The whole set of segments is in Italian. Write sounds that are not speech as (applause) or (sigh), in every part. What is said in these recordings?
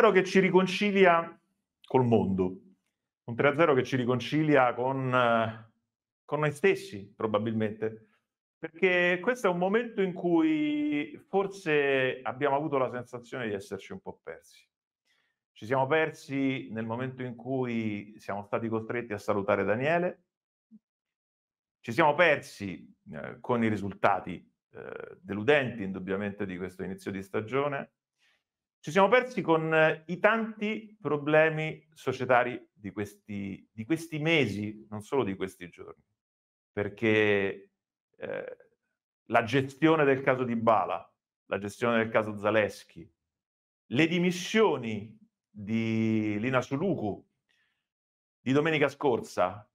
3-0 che ci riconcilia col mondo, un 3-0 che ci riconcilia con, eh, con noi stessi probabilmente, perché questo è un momento in cui forse abbiamo avuto la sensazione di esserci un po' persi. Ci siamo persi nel momento in cui siamo stati costretti a salutare Daniele, ci siamo persi eh, con i risultati eh, deludenti indubbiamente di questo inizio di stagione, ci siamo persi con eh, i tanti problemi societari di questi, di questi mesi, non solo di questi giorni, perché eh, la gestione del caso di Bala, la gestione del caso Zaleschi, le dimissioni di Lina Suluku di domenica scorsa,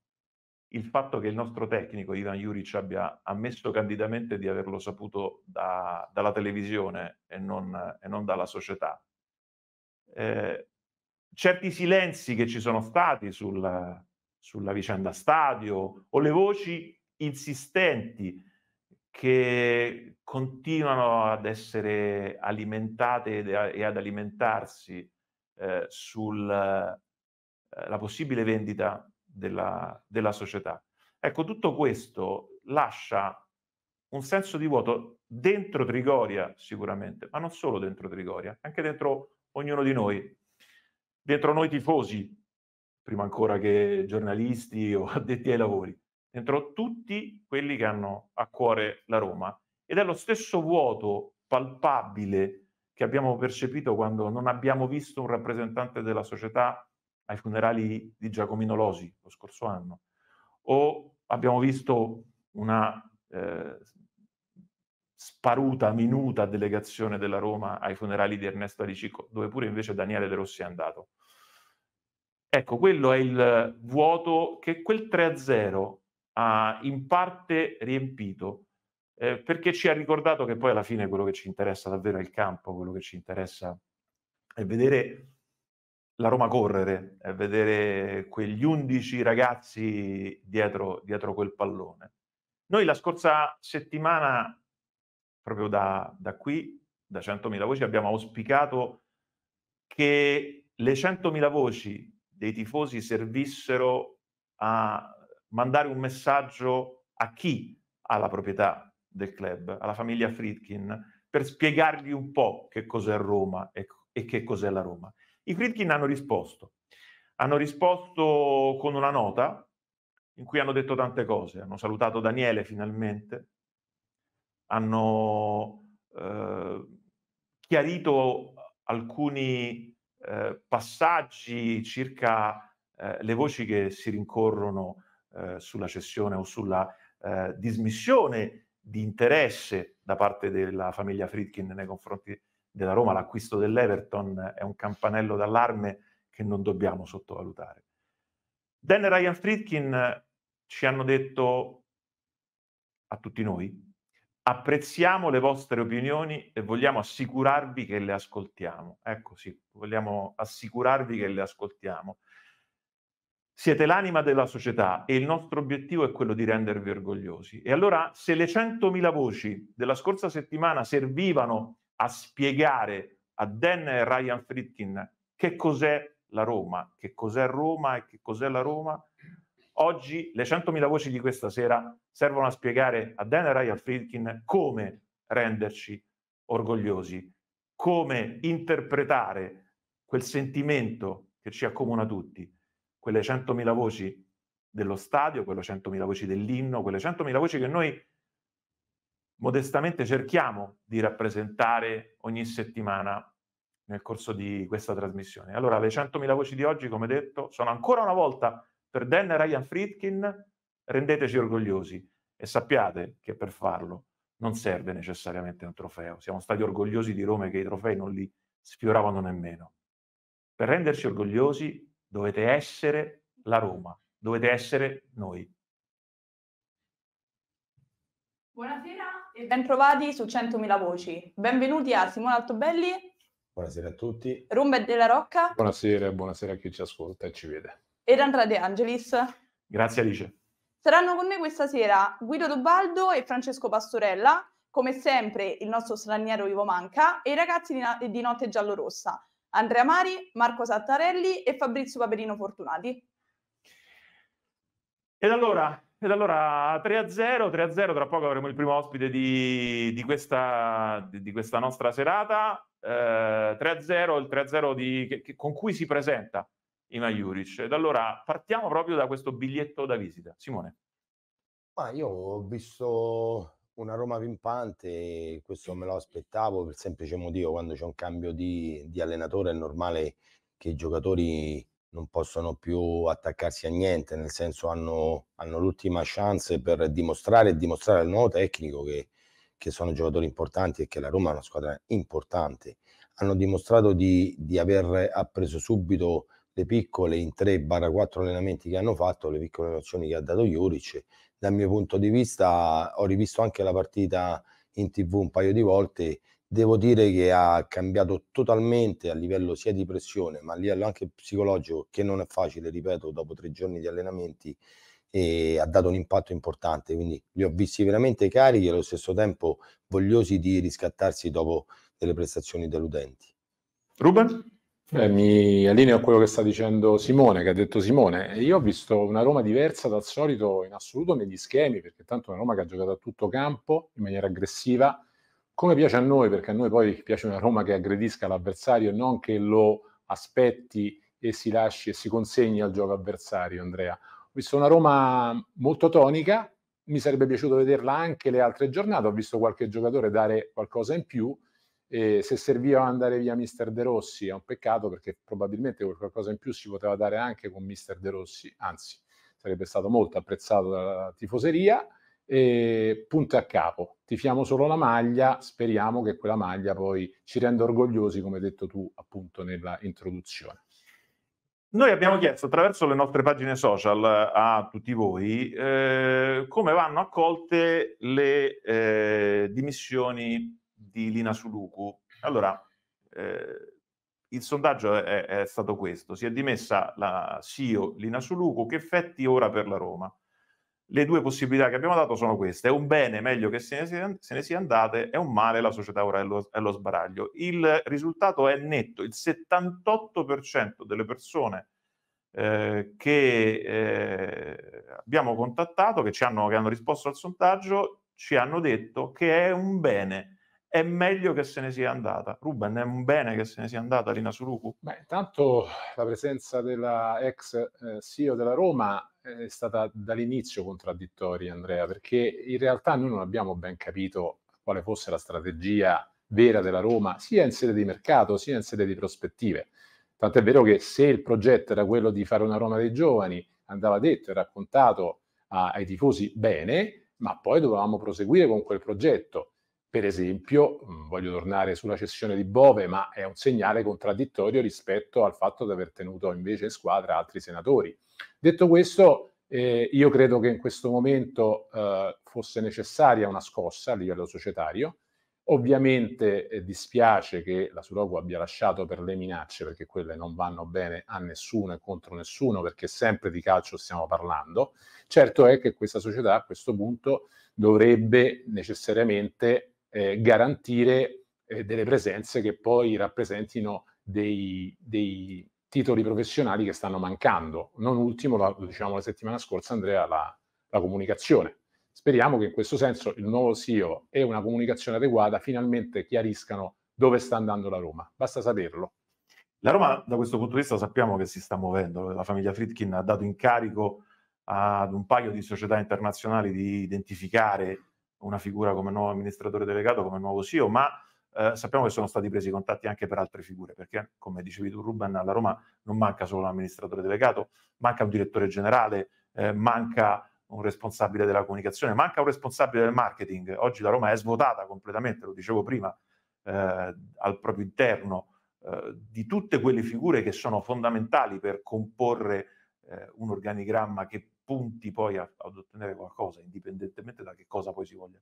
il fatto che il nostro tecnico Ivan Juric abbia ammesso candidamente di averlo saputo da, dalla televisione e non, e non dalla società. Eh, certi silenzi che ci sono stati sul, sulla vicenda stadio o le voci insistenti che continuano ad essere alimentate e ad alimentarsi eh, sulla eh, possibile vendita della, della società. Ecco, tutto questo lascia un senso di vuoto dentro Trigoria sicuramente, ma non solo dentro Trigoria, anche dentro ognuno di noi, dentro noi tifosi, prima ancora che giornalisti o (laughs) addetti ai lavori, dentro tutti quelli che hanno a cuore la Roma. Ed è lo stesso vuoto palpabile che abbiamo percepito quando non abbiamo visto un rappresentante della società ai funerali di Giacomino Losi lo scorso anno, o abbiamo visto una eh, sparuta, minuta delegazione della Roma ai funerali di Ernesto Aricicco, dove pure invece Daniele De Rossi è andato. Ecco, quello è il vuoto che quel 3-0 ha in parte riempito, eh, perché ci ha ricordato che poi alla fine quello che ci interessa davvero è il campo, quello che ci interessa è vedere la Roma correre, e vedere quegli 11 ragazzi dietro, dietro quel pallone. Noi la scorsa settimana, proprio da, da qui, da 100.000 voci, abbiamo auspicato che le 100.000 voci dei tifosi servissero a mandare un messaggio a chi ha la proprietà del club, alla famiglia Fritkin, per spiegargli un po' che cos'è Roma e, e che cos'è la Roma. I Fritkin hanno risposto. Hanno risposto con una nota in cui hanno detto tante cose. Hanno salutato Daniele finalmente, hanno eh, chiarito alcuni eh, passaggi circa eh, le voci che si rincorrono eh, sulla cessione o sulla eh, dismissione di interesse da parte della famiglia Fritkin nei confronti della Roma, mm. l'acquisto dell'Everton è un campanello d'allarme che non dobbiamo sottovalutare. Dan e Ryan Fritkin eh, ci hanno detto a tutti noi, apprezziamo le vostre opinioni e vogliamo assicurarvi che le ascoltiamo. Ecco sì, vogliamo assicurarvi che le ascoltiamo. Siete l'anima della società e il nostro obiettivo è quello di rendervi orgogliosi. E allora, se le 100.000 voci della scorsa settimana servivano a spiegare a Dan e Ryan Fritkin che cos'è la Roma, che cos'è Roma e che cos'è la Roma. Oggi le 100.000 voci di questa sera servono a spiegare a Dan e Ryan Fritkin come renderci orgogliosi, come interpretare quel sentimento che ci accomuna tutti, quelle 100.000 voci dello stadio, quelle 100.000 voci dell'inno, quelle 100.000 voci che noi modestamente cerchiamo di rappresentare ogni settimana nel corso di questa trasmissione. Allora, le 100.000 voci di oggi, come detto, sono ancora una volta per Dan e Ryan Friedkin, rendeteci orgogliosi e sappiate che per farlo non serve necessariamente un trofeo. Siamo stati orgogliosi di Roma che i trofei non li sfioravano nemmeno. Per renderci orgogliosi dovete essere la Roma, dovete essere noi. Buonasera e ben su 100.000 voci. Benvenuti a Simone Altobelli. Buonasera a tutti. Rumba della Rocca. Buonasera, buonasera a chi ci ascolta e ci vede. Ed Andrea De Angelis. Grazie Alice. Saranno con noi questa sera Guido Dobaldo e Francesco Pastorella, come sempre il nostro straniero Ivo Manca e i ragazzi di, na- di Notte Giallorossa, Andrea Mari, Marco Sattarelli e Fabrizio Paperino Fortunati. Ed allora, ed allora 3-0, 3-0, tra poco avremo il primo ospite di, di, questa, di questa, nostra serata. Eh, 3-0, il 3-0 di, che, che, con cui si presenta Ima Juric. Ed allora partiamo proprio da questo biglietto da visita. Simone. Ma io ho visto una Roma vimpante, questo me lo aspettavo per semplice motivo, quando c'è un cambio di, di allenatore è normale che i giocatori non possono più attaccarsi a niente, nel senso hanno, hanno l'ultima chance per dimostrare e dimostrare al nuovo tecnico che, che, sono giocatori importanti e che la Roma è una squadra importante. Hanno dimostrato di, di aver appreso subito le piccole in 3-4 allenamenti che hanno fatto, le piccole nozioni che ha dato Juric. Dal mio punto di vista ho rivisto anche la partita in tv un paio di volte devo dire che ha cambiato totalmente a livello sia di pressione, ma a livello anche psicologico, che non è facile, ripeto, dopo tre giorni di allenamenti, e ha dato un impatto importante. Quindi li ho visti veramente carichi e allo stesso tempo vogliosi di riscattarsi dopo delle prestazioni deludenti. Ruben? Eh, mi allineo a quello che sta dicendo Simone, che ha detto Simone. Io ho visto una Roma diversa dal solito in assoluto negli schemi, perché tanto è una Roma che ha giocato a tutto campo in maniera aggressiva, come piace a noi, perché a noi poi piace una Roma che aggredisca l'avversario e non che lo aspetti e si lasci e si consegni al gioco avversario, Andrea. Ho visto una Roma molto tonica, mi sarebbe piaciuto vederla anche le altre giornate, ho visto qualche giocatore dare qualcosa in più, e se serviva andare via Mister De Rossi è un peccato perché probabilmente qualcosa in più si poteva dare anche con Mister De Rossi, anzi sarebbe stato molto apprezzato dalla tifoseria e punto a capo. Tifiamo solo la maglia, speriamo che quella maglia poi ci renda orgogliosi, come hai detto tu appunto nella introduzione. Noi abbiamo chiesto attraverso le nostre pagine social a tutti voi eh, come vanno accolte le eh, dimissioni di Lina Suluku. Allora, eh, il sondaggio è, è, stato questo, si è dimessa la CEO Lina Suluku, che effetti ora per la Roma? le due possibilità che abbiamo dato sono queste. È un bene, meglio che se ne, si, se ne sia andate, è un male, la società ora è lo, è lo sbaraglio. Il risultato è netto, il 78% delle persone eh, che eh, abbiamo contattato, che, ci hanno, che hanno risposto al sondaggio, ci hanno detto che è un bene, è meglio che se ne sia andata. Ruben, è un bene che se ne sia andata Lina Suruku? Beh, intanto la presenza della ex eh, CEO della Roma è stata dall'inizio contraddittoria, Andrea, perché in realtà noi non abbiamo ben capito quale fosse la strategia vera della Roma, sia in sede di mercato, sia in sede di prospettive. Tant'è vero che se il progetto era quello di fare una Roma dei giovani, andava detto e raccontato a, ai tifosi bene, ma poi dovevamo proseguire con quel progetto. Per esempio, mm, voglio tornare sulla cessione di Bove, ma è un segnale contraddittorio rispetto al fatto di aver tenuto invece in squadra altri senatori. Detto questo, eh, io credo che in questo momento eh, fosse necessaria una scossa a livello societario. Ovviamente eh, dispiace che la Sudoku abbia lasciato per le minacce, perché quelle non vanno bene a nessuno e contro nessuno, perché sempre di calcio stiamo parlando. Certo è che questa società a questo punto dovrebbe necessariamente eh, garantire eh, delle presenze che poi rappresentino dei, dei, titoli professionali che stanno mancando. Non ultimo, la, lo diciamo la settimana scorsa, Andrea, la, la comunicazione. Speriamo che in questo senso il nuovo CEO e una comunicazione adeguata finalmente chiariscano dove sta andando la Roma. Basta saperlo. La Roma, da questo punto di vista, sappiamo che si sta muovendo. La famiglia Fritkin ha dato incarico ad un paio di società internazionali di identificare una figura come nuovo amministratore delegato, come nuovo CEO, ma eh, sappiamo che sono stati presi contatti anche per altre figure, perché come dicevi tu Ruben, alla Roma non manca solo l'amministratore delegato, manca un direttore generale, eh, manca un responsabile della comunicazione, manca un responsabile del marketing. Oggi la Roma è svuotata completamente, lo dicevo prima, eh, al proprio interno eh, di tutte quelle figure che sono fondamentali per comporre eh, un organigramma che punti poi a, ad ottenere qualcosa, indipendentemente da che cosa poi si voglia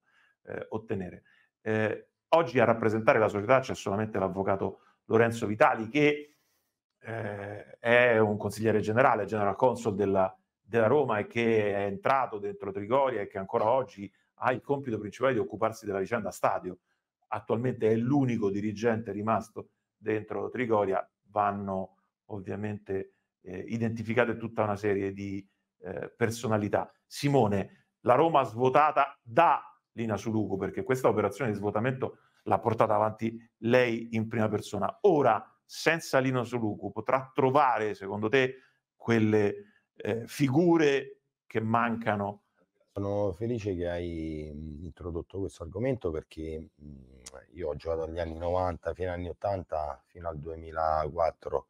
ottenere. Eh, Oggi a rappresentare la società c'è solamente l'avvocato Lorenzo Vitali, che eh, è un consigliere generale, general console della, della Roma e che è entrato dentro Trigoria e che ancora oggi ha il compito principale di occuparsi della vicenda stadio. Attualmente è l'unico dirigente rimasto dentro Trigoria. Vanno ovviamente eh, identificate tutta una serie di eh, personalità. Simone, la Roma svuotata da Lina Ciulucu, perché questa operazione di svuotamento l'ha portata avanti lei in prima persona. Ora, senza Lina Ciulucu, potrà trovare, secondo te, quelle eh, figure che mancano? Sono felice che hai introdotto questo argomento perché io ho giocato dagli anni 90 fino agli anni 80 fino al 2004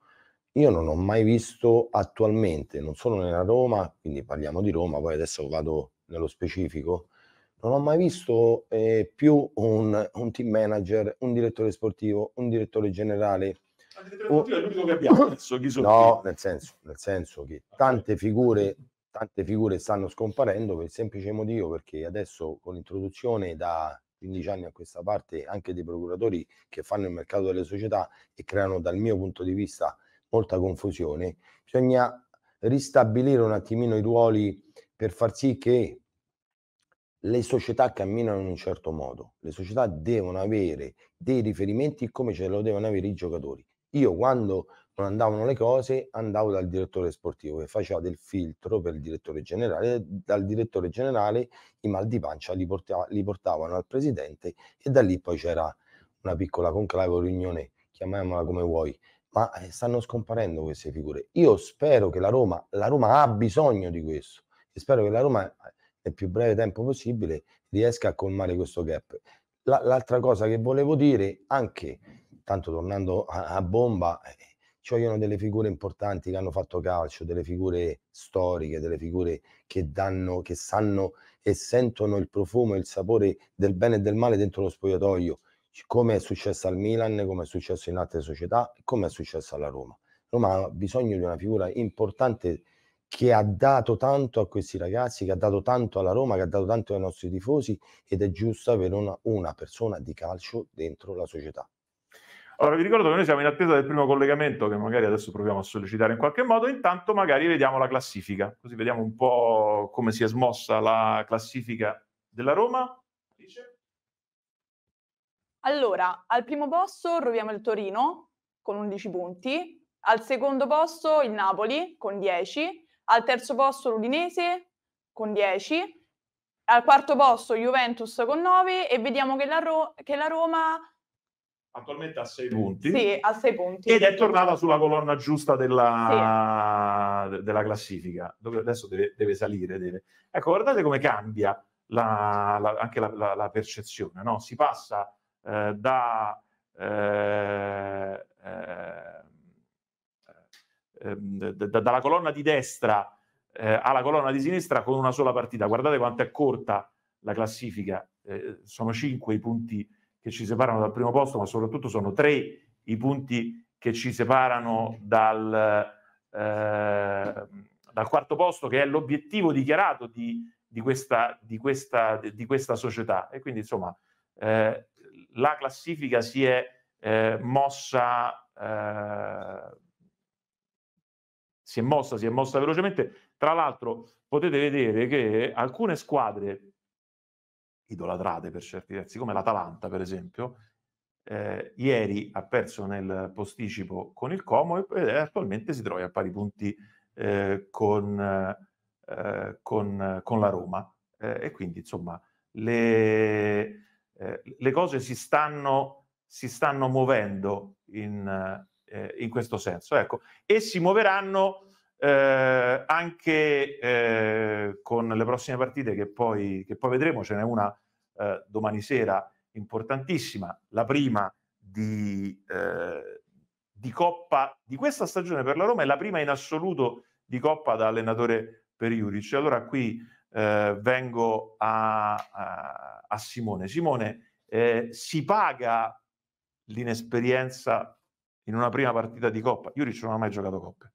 io non ho mai visto attualmente, non solo nella Roma, quindi parliamo di Roma, poi adesso vado nello specifico, non ho mai visto eh, più un, un, team manager, un direttore sportivo, un direttore generale. Il direttore sportivo è l'unico che abbiamo oh. adesso, chi sono No, nel senso, nel senso che tante figure, tante figure stanno scomparendo per il semplice motivo perché adesso con l'introduzione da 15 anni a questa parte anche dei procuratori che fanno il mercato delle società e creano dal mio punto di vista molta confusione, bisogna ristabilire un attimino i ruoli per far sì che le società camminano in un certo modo, le società devono avere dei riferimenti come ce lo devono avere i giocatori. Io quando non andavano le cose andavo dal direttore sportivo che faceva del filtro per il direttore generale, dal direttore generale i mal di pancia li, portava, li portavano al presidente e da lì poi c'era una piccola conclave o riunione, chiamiamola come vuoi, ma eh, stanno scomparendo queste figure. Io spero che la Roma, la Roma ha bisogno di questo e spero che la Roma eh, nel più breve tempo possibile riesca a colmare questo gap. La, l'altra cosa che volevo dire, anche tanto tornando a, a bomba, eh, ci vogliono delle figure importanti che hanno fatto calcio, delle figure storiche, delle figure che danno, che sanno e sentono il profumo e il sapore del bene e del male dentro lo spogliatoio, come è successo al Milan, come è successo in altre società, come è successo alla Roma. Roma ha bisogno di una figura importante che ha dato tanto a questi ragazzi, che ha dato tanto alla Roma, che ha dato tanto ai nostri tifosi ed è giusto avere una, una persona di calcio dentro la società. Allora vi ricordo che noi siamo in attesa del primo collegamento che magari adesso proviamo a sollecitare in qualche modo, intanto magari vediamo la classifica, così vediamo un po' come si è smossa la classifica della Roma. Allora, al primo posto troviamo il Torino con 11 punti, al secondo posto il Napoli con 10, al terzo posto l'Udinese con 10, al quarto posto Juventus con 9 e vediamo che la, Ro- che la Roma attualmente a 6 punti. Sì, a 6 punti. Ed è tornata sulla colonna giusta della, sì. della classifica, dove adesso deve, deve salire. Deve. Ecco, guardate come cambia la, la, anche la, la percezione, no? Si passa eh, da... Eh, eh, ehm, d- dalla colonna di destra eh, alla colonna di sinistra con una sola partita. Guardate quanto è corta la classifica, eh, sono cinque i punti che ci separano dal primo posto, ma soprattutto sono tre i punti che ci separano dal, eh, dal quarto posto, che è l'obiettivo dichiarato di, di, questa, di, questa, di questa, società. E quindi, insomma, eh, la classifica si è eh, mossa eh, si è mossa, si è mossa velocemente. Tra l'altro potete vedere che alcune squadre idolatrate per certi versi, come l'Atalanta per esempio, eh, ieri ha perso nel posticipo con il Como e eh, attualmente si trova a pari punti eh, con, eh, con, con, la Roma. Eh, e quindi insomma le, eh, le cose si stanno, si stanno muovendo in, eh, in questo senso. Ecco. E si muoveranno eh, anche eh, con le prossime partite che poi, che poi vedremo, ce n'è una eh, domani sera importantissima, la prima di, eh, di Coppa di questa stagione per la Roma e la prima in assoluto di Coppa da allenatore per Juric. Allora qui eh, vengo a, a, a Simone. Simone, eh, si paga l'inesperienza in una prima partita di Coppa. Juric non ha mai giocato Coppa.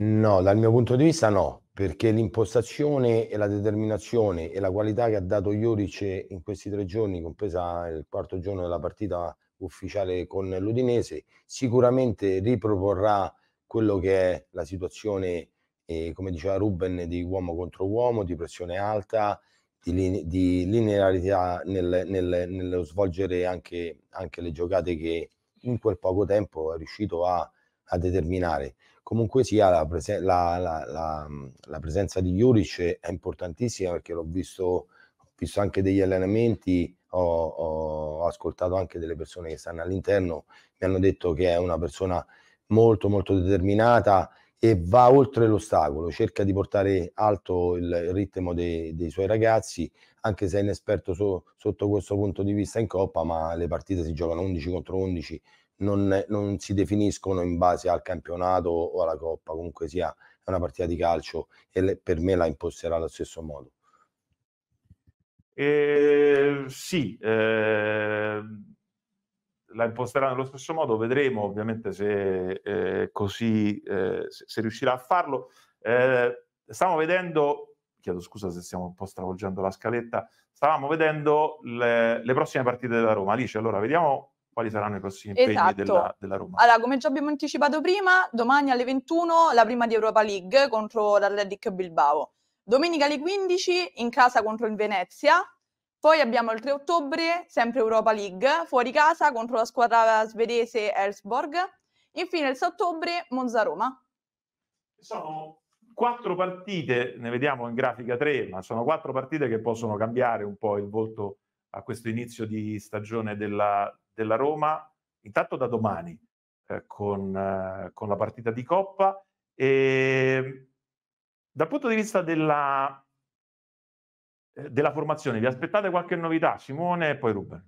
No, dal mio punto di vista no, perché l'impostazione e la determinazione e la qualità che ha dato Juric in questi tre giorni, compresa il quarto giorno della partita ufficiale con l'Udinese, sicuramente riproporrà quello che è la situazione, eh, come diceva Ruben, di uomo contro uomo, di pressione alta, di, line- di linearità nel, nel, nello svolgere anche, anche le giocate che in quel poco tempo è riuscito a, a determinare. Comunque sia la, prese- la, la, la, presenza di Juric è importantissima perché l'ho visto, ho visto anche degli allenamenti, ho, ho, ascoltato anche delle persone che stanno all'interno, mi hanno detto che è una persona molto molto determinata e va oltre l'ostacolo, cerca di portare alto il, ritmo de- dei suoi ragazzi, anche se è inesperto so, sotto questo punto di vista in Coppa, ma le partite si giocano 11 contro 11, non, non si definiscono in base al campionato o alla Coppa, comunque sia è una partita di calcio e le, per me la imposterà allo stesso modo. Eh, sì, eh, la imposterà nello stesso modo, vedremo ovviamente se eh, così eh, se, se, riuscirà a farlo. Eh, stiamo vedendo chiedo scusa se stiamo un po' stravolgendo la scaletta, stavamo vedendo le, le prossime partite della Roma. Alice, allora vediamo quali saranno i prossimi impegni esatto. della, della, Roma. Allora, come già abbiamo anticipato prima, domani alle 21 la prima di Europa League contro l'Atletic Bilbao. Domenica alle 15 in casa contro il Venezia. Poi abbiamo il 3 ottobre, sempre Europa League, fuori casa contro la squadra svedese Elsborg. Infine il 6 ottobre Monza Roma. Sono quattro partite, ne vediamo in grafica 3, ma sono quattro partite che possono cambiare un po' il volto a questo inizio di stagione della, della Roma, intanto da domani eh, con, eh, con, la partita di Coppa. E, dal punto di vista della, eh, della formazione, vi aspettate qualche novità? Simone e poi Ruben.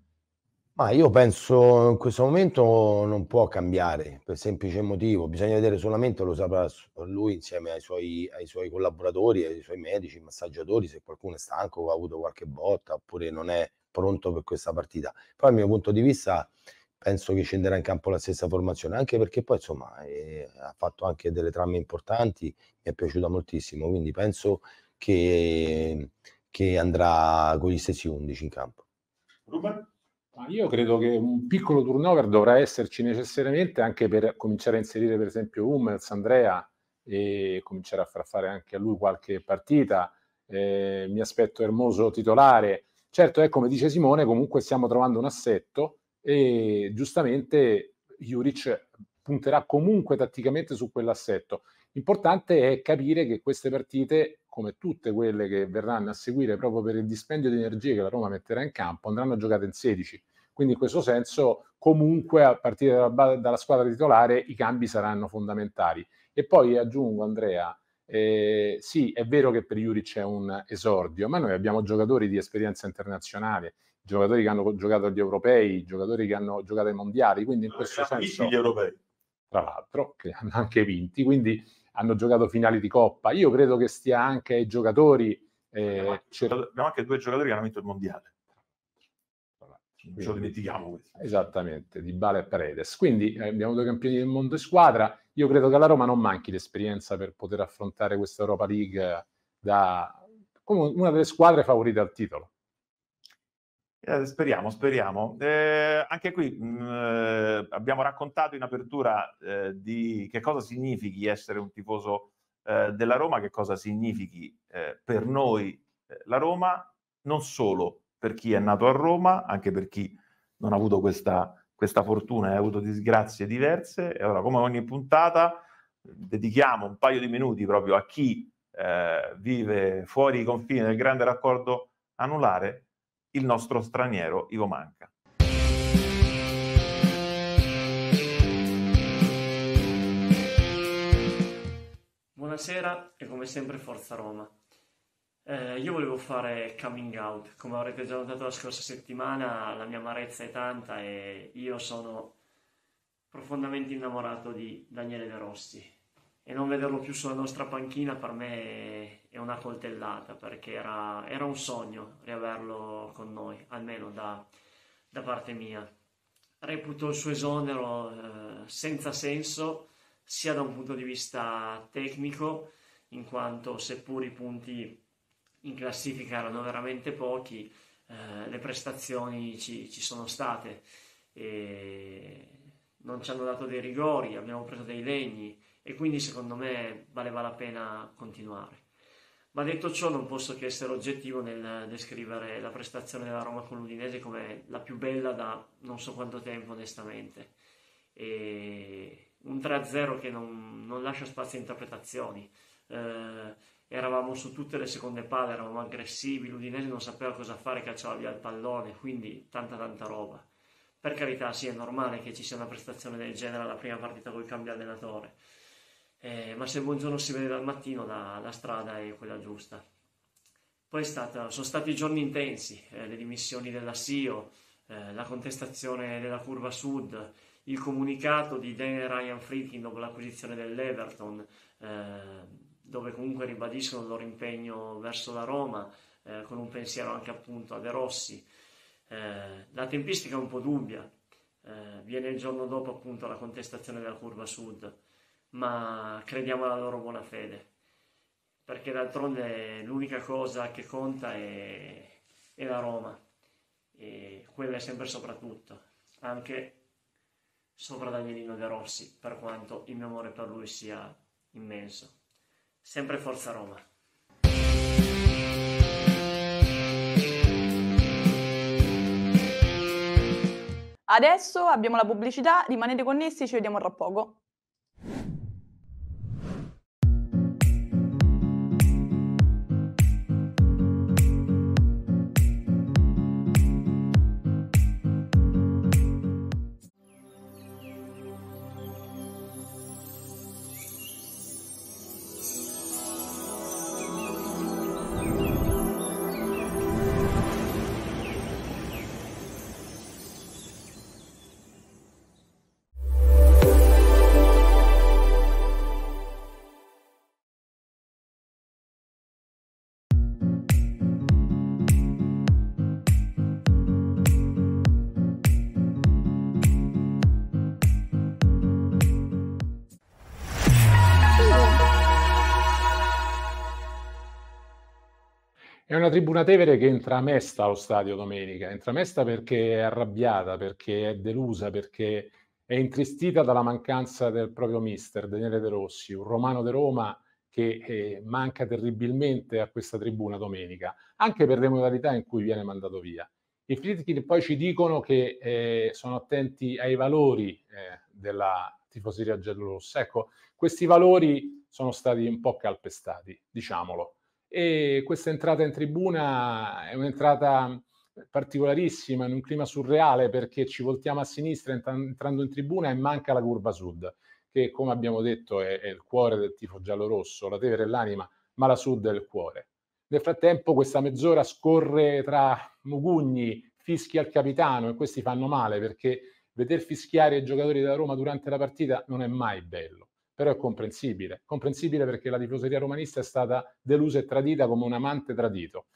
Ma io penso in questo momento non può cambiare per semplice motivo, bisogna vedere solamente, lo saprà lui insieme ai suoi, ai suoi collaboratori, ai suoi medici, massaggiatori, se qualcuno è stanco o ha avuto qualche botta oppure non è pronto per questa partita. Poi dal mio punto di vista penso che scenderà in campo la stessa formazione, anche perché poi insomma eh, ha fatto anche delle trame importanti, mi è piaciuta moltissimo, quindi penso che, che andrà con gli stessi 11 in campo. Ruben? io credo che un piccolo turnover dovrà esserci necessariamente anche per cominciare a inserire per esempio Hummels, Andrea e cominciare a far fare anche a lui qualche partita. Eh, mi aspetto Ermoso titolare. Certo è come dice Simone, comunque stiamo trovando un assetto e giustamente Juric punterà comunque tatticamente su quell'assetto. L'importante è capire che queste partite, come tutte quelle che verranno a seguire proprio per il dispendio di energie che la Roma metterà in campo, andranno giocate in 16. Quindi in questo senso comunque a partire dalla, dalla squadra titolare i cambi saranno fondamentali. E poi aggiungo Andrea, eh, sì, è vero che per Iuri c'è un esordio, ma noi abbiamo giocatori di esperienza internazionale, giocatori che hanno giocato agli europei, giocatori che hanno giocato ai mondiali, quindi in questo senso... gli europei. Tra l'altro, che (laughs) hanno anche vinti, quindi hanno giocato finali di Coppa. Io credo che stia anche ai giocatori... Eh, abbiamo, anche, abbiamo anche due giocatori che hanno vinto il mondiale. Quindi, ce lo dimentichiamo questo. Esattamente, di Bale e Paredes. Quindi eh, abbiamo due campioni del mondo in squadra. Io credo che alla Roma non manchi l'esperienza per poter affrontare questa Europa League da, come una delle squadre favorite al titolo. Eh, speriamo, speriamo. Eh, anche qui mh, mm, eh, abbiamo raccontato in apertura eh, di che cosa significhi essere un tifoso della Roma, che cosa significhi per noi la Roma, non solo per chi è nato a Roma, anche per chi non ha avuto questa, questa fortuna e ha avuto disgrazie diverse. E allora, come ogni puntata, dedichiamo un paio di minuti proprio a chi eh, vive fuori i confini del grande raccordo anulare, il nostro straniero Ivo Manca. Buonasera e come sempre Forza Roma. Eh, io volevo fare coming out, come avrete già notato la scorsa settimana, la mia amarezza è tanta e io sono profondamente innamorato di Daniele De Rossi e non vederlo più sulla nostra panchina per me è una coltellata perché era, era un sogno riaverlo con noi, almeno da, da parte mia. Reputo il suo esonero eh, senza senso sia da un punto di vista tecnico, in quanto seppur i punti in classifica erano veramente pochi, eh, le prestazioni ci, ci sono state, non ci hanno dato dei rigori, abbiamo preso dei legni e quindi secondo me valeva la pena continuare. Ma detto ciò non posso che essere oggettivo nel descrivere la prestazione della Roma con l'Udinese come la più bella da non so quanto tempo onestamente. E un 3-0 che non, non lascia spazio a interpretazioni. Eh, eravamo su tutte le seconde palle, eravamo aggressivi, l'Udinese non sapeva cosa fare, cacciava via il pallone, quindi tanta tanta roba. Per carità, sì, è normale che ci sia una prestazione del genere alla prima partita con il cambio allenatore, eh, ma se il buongiorno si vede dal mattino la, la strada è quella giusta. Poi stata, sono stati giorni intensi, eh, le dimissioni della SIO, eh, la contestazione della curva sud, il comunicato di Dan Ryan Friedkin dopo l'acquisizione dell'Everton, eh, dove comunque ribadiscono il loro impegno verso la Roma, eh, con un pensiero anche appunto a De Rossi. Eh, la tempistica è un po' dubbia, eh, viene il giorno dopo appunto la contestazione della curva sud, ma crediamo alla loro buona fede, perché d'altronde l'unica cosa che conta è, è la Roma, e quella è sempre soprattutto, anche sopra Danielino De Rossi, per quanto il mio amore per lui sia immenso. Sempre Forza Roma. Adesso abbiamo la pubblicità, rimanete connessi, ci vediamo tra poco. È una tribuna Tevere che entra mesta allo stadio domenica, entra mesta perché è arrabbiata, perché è delusa, perché è intristita dalla mancanza del proprio mister Daniele De Rossi, un romano di Roma che eh, manca terribilmente a questa tribuna domenica, anche per le modalità in cui viene mandato via. I Fritkin poi ci dicono che eh, sono attenti ai valori eh, della tifoseria giallorossa. Ecco, questi valori sono stati un po' calpestati, diciamolo e questa entrata in tribuna è un'entrata particolarissima, in un clima surreale perché ci voltiamo a sinistra entrando in tribuna e manca la curva sud, che come abbiamo detto è, è il cuore del tifo giallo-rosso, la Tevere è l'anima, ma la sud è il cuore. Nel frattempo questa mezz'ora scorre tra mugugni, fischi al capitano e questi fanno male perché veder fischiare i giocatori della Roma durante la partita non è mai bello però è comprensibile. Comprensibile perché la tifoseria romanista è stata delusa e tradita come un amante tradito.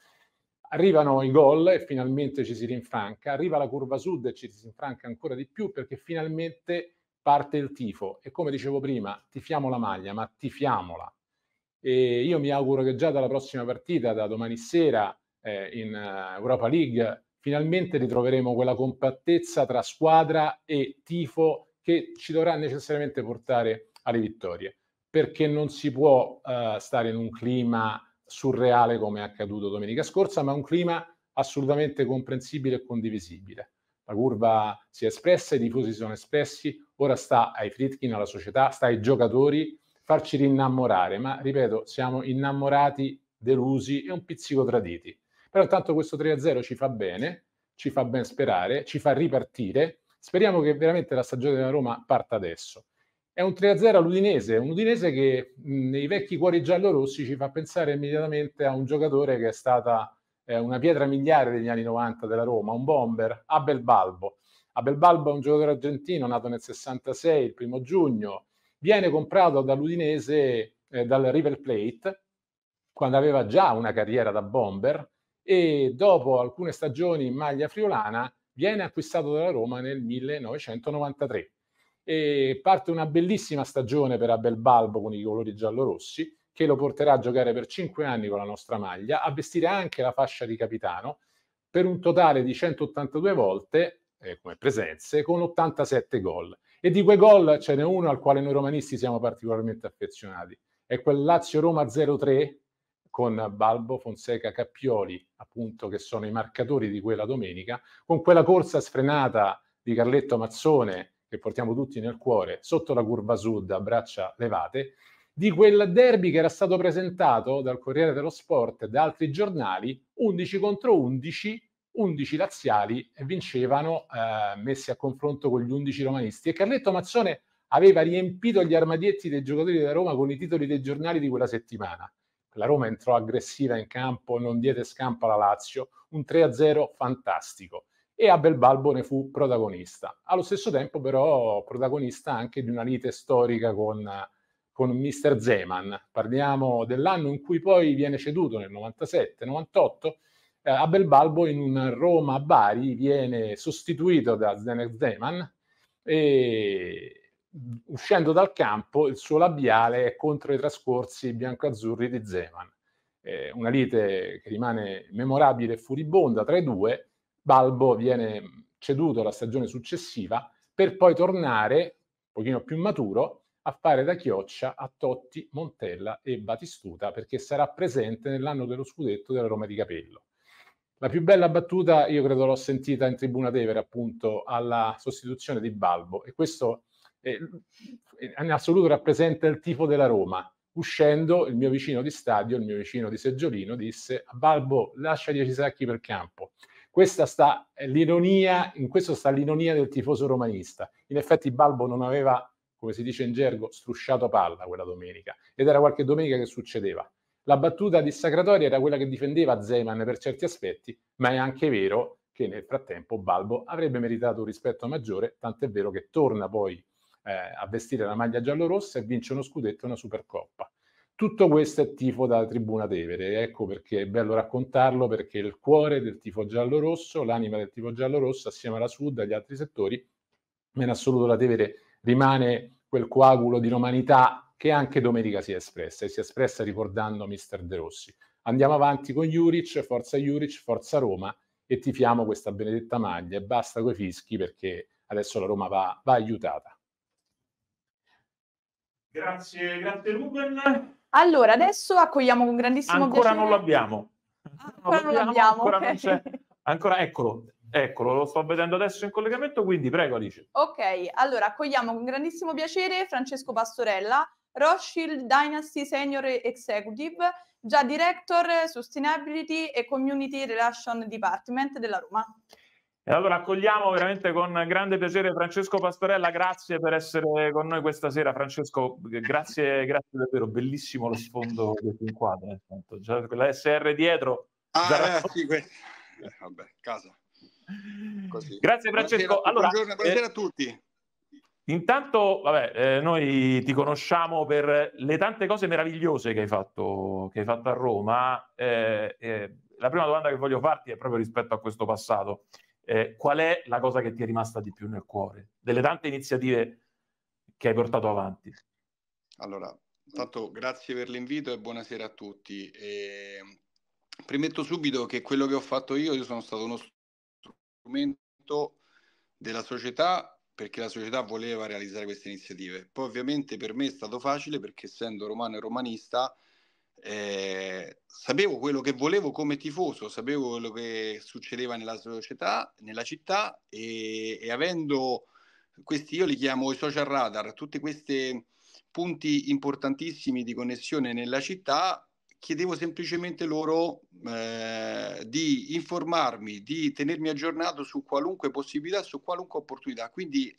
Arrivano i gol e finalmente ci si rinfranca, arriva la curva sud e ci si rinfranca ancora di più perché finalmente parte il tifo e come dicevo prima, tifiamo la maglia, ma tifiamola. E io mi auguro che già dalla prossima partita, da domani sera eh, in eh, Europa League, finalmente ritroveremo quella compattezza tra squadra e tifo che ci dovrà necessariamente portare a alle vittorie, perché non si può eh, stare in un clima surreale come è accaduto domenica scorsa, ma un clima assolutamente comprensibile e condivisibile. La curva si è espressa, i tifosi si sono espressi, ora sta ai Fritkin, alla società, sta ai giocatori farci rinnamorare, ma ripeto, siamo innamorati, delusi e un pizzico traditi. Però intanto questo 3-0 ci fa bene, ci fa ben sperare, ci fa ripartire. Speriamo che veramente la stagione della Roma parta adesso. È un 3-0 all'Udinese, un Udinese che nei vecchi cuori giallorossi ci fa pensare immediatamente a un giocatore che è stata eh, una pietra miliare degli anni 90 della Roma, un bomber, Abel Balbo. Abel Balbo è un giocatore argentino nato nel 66, il primo giugno, viene comprato dall'Udinese, eh, dal River Plate, quando aveva già una carriera da bomber e dopo alcune stagioni in maglia friulana viene acquistato dalla Roma nel 1993 e parte una bellissima stagione per Abel Balbo con i colori giallorossi che lo porterà a giocare per 5 anni con la nostra maglia, a vestire anche la fascia di capitano per un totale di 182 volte eh, come presenze con 87 gol. E di quei gol ce n'è uno al quale noi romanisti siamo particolarmente affezionati, è quel Lazio-Roma 0-3 con Balbo, Fonseca, Cappioli, appunto che sono i marcatori di quella domenica, con quella corsa sfrenata di Carletto Mazzone che portiamo tutti nel cuore, sotto la curva sud a braccia levate, di quel derby che era stato presentato dal Corriere dello Sport e da altri giornali, 11 contro 11, 11 laziali vincevano eh, messi a confronto con gli 11 romanisti e Carletto Mazzone aveva riempito gli armadietti dei giocatori della Roma con i titoli dei giornali di quella settimana. La Roma entrò aggressiva in campo, non diede scampo alla Lazio, un 3-0 fantastico e Abel Balbo ne fu protagonista. Allo stesso tempo però protagonista anche di una lite storica con, con Mr. Zeman. Parliamo dell'anno in cui poi viene ceduto nel 97-98. Eh, Abel Balbo in un Roma-Bari viene sostituito da Zener Zeman e uscendo dal campo il suo labiale è contro i trascorsi bianco-azzurri di Zeman. Eh, una lite che rimane memorabile e furibonda tra i due Balbo viene ceduto la stagione successiva per poi tornare, un pochino più maturo, a fare da chioccia a Totti, Montella e Batistuta perché sarà presente nell'anno dello scudetto della Roma di Capello. La più bella battuta io credo l'ho sentita in tribuna Tevere appunto alla sostituzione di Balbo e questo è, in assoluto rappresenta il tifo della Roma. Uscendo il mio vicino di stadio, il mio vicino di seggiolino disse a Balbo lascia 10 sacchi per campo. Questa sta l'ironia, in questo sta l'ironia del tifoso romanista. In effetti Balbo non aveva, come si dice in gergo, strusciato palla quella domenica, ed era qualche domenica che succedeva. La battuta dissacratoria era quella che difendeva Zeman per certi aspetti, ma è anche vero che nel frattempo Balbo avrebbe meritato un rispetto maggiore, tant'è vero che torna poi eh, a vestire la maglia giallorossa e vince uno scudetto e una Supercoppa. Tutto questo è tifo dalla Tribuna Tevere, ecco perché è bello raccontarlo, perché il cuore del tifo giallo-rosso, l'anima del tifo giallo-rosso, assieme alla Sud, agli altri settori, ma in assoluto la Tevere rimane quel coagulo di romanità che anche domenica si è espressa, e si è espressa ricordando Mister De Rossi. Andiamo avanti con Juric, forza Juric, forza Roma, e tifiamo questa benedetta maglia, e basta coi fischi perché adesso la Roma va, va aiutata. Grazie, grazie Ruben. Allora, adesso accogliamo con grandissimo ancora piacere... Non l'abbiamo. Ah, ancora non l'abbiamo. Ancora non c'è. Ancora, eccolo, Eccolo, lo sto vedendo adesso in collegamento, quindi prego Alice. Ok, allora accogliamo con grandissimo piacere Francesco Pastorella, Rothschild Dynasty Senior Executive, già Director Sustainability e Community Relation Department della Roma. E allora accogliamo veramente con grande piacere Francesco Pastorella, grazie per essere con noi questa sera. Francesco, grazie, grazie davvero, bellissimo lo sfondo che ti inquadra, eh, già quella SR dietro. Ah, già... eh, sì, que... eh, vabbè, casa. Così. Grazie Francesco. Buonasera, allora, buongiorno, buonasera a eh, tutti. Intanto, vabbè, eh, noi ti conosciamo per le tante cose meravigliose che hai fatto, che hai fatto a Roma. Eh, eh, la prima domanda che voglio farti è proprio rispetto a questo passato eh, qual è la cosa che ti è rimasta di più nel cuore? Delle tante iniziative che hai portato avanti. Allora, intanto grazie per l'invito e buonasera a tutti. E ehm, premetto subito che quello che ho fatto io, io sono stato uno strumento della società perché la società voleva realizzare queste iniziative. Poi ovviamente per me è stato facile perché essendo romano e romanista eh, sapevo quello che volevo come tifoso, sapevo quello che succedeva nella società, nella città e, e avendo questi, io li chiamo i social radar, tutti questi punti importantissimi di connessione nella città, chiedevo semplicemente loro eh, di informarmi, di tenermi aggiornato su qualunque possibilità, su qualunque opportunità. Quindi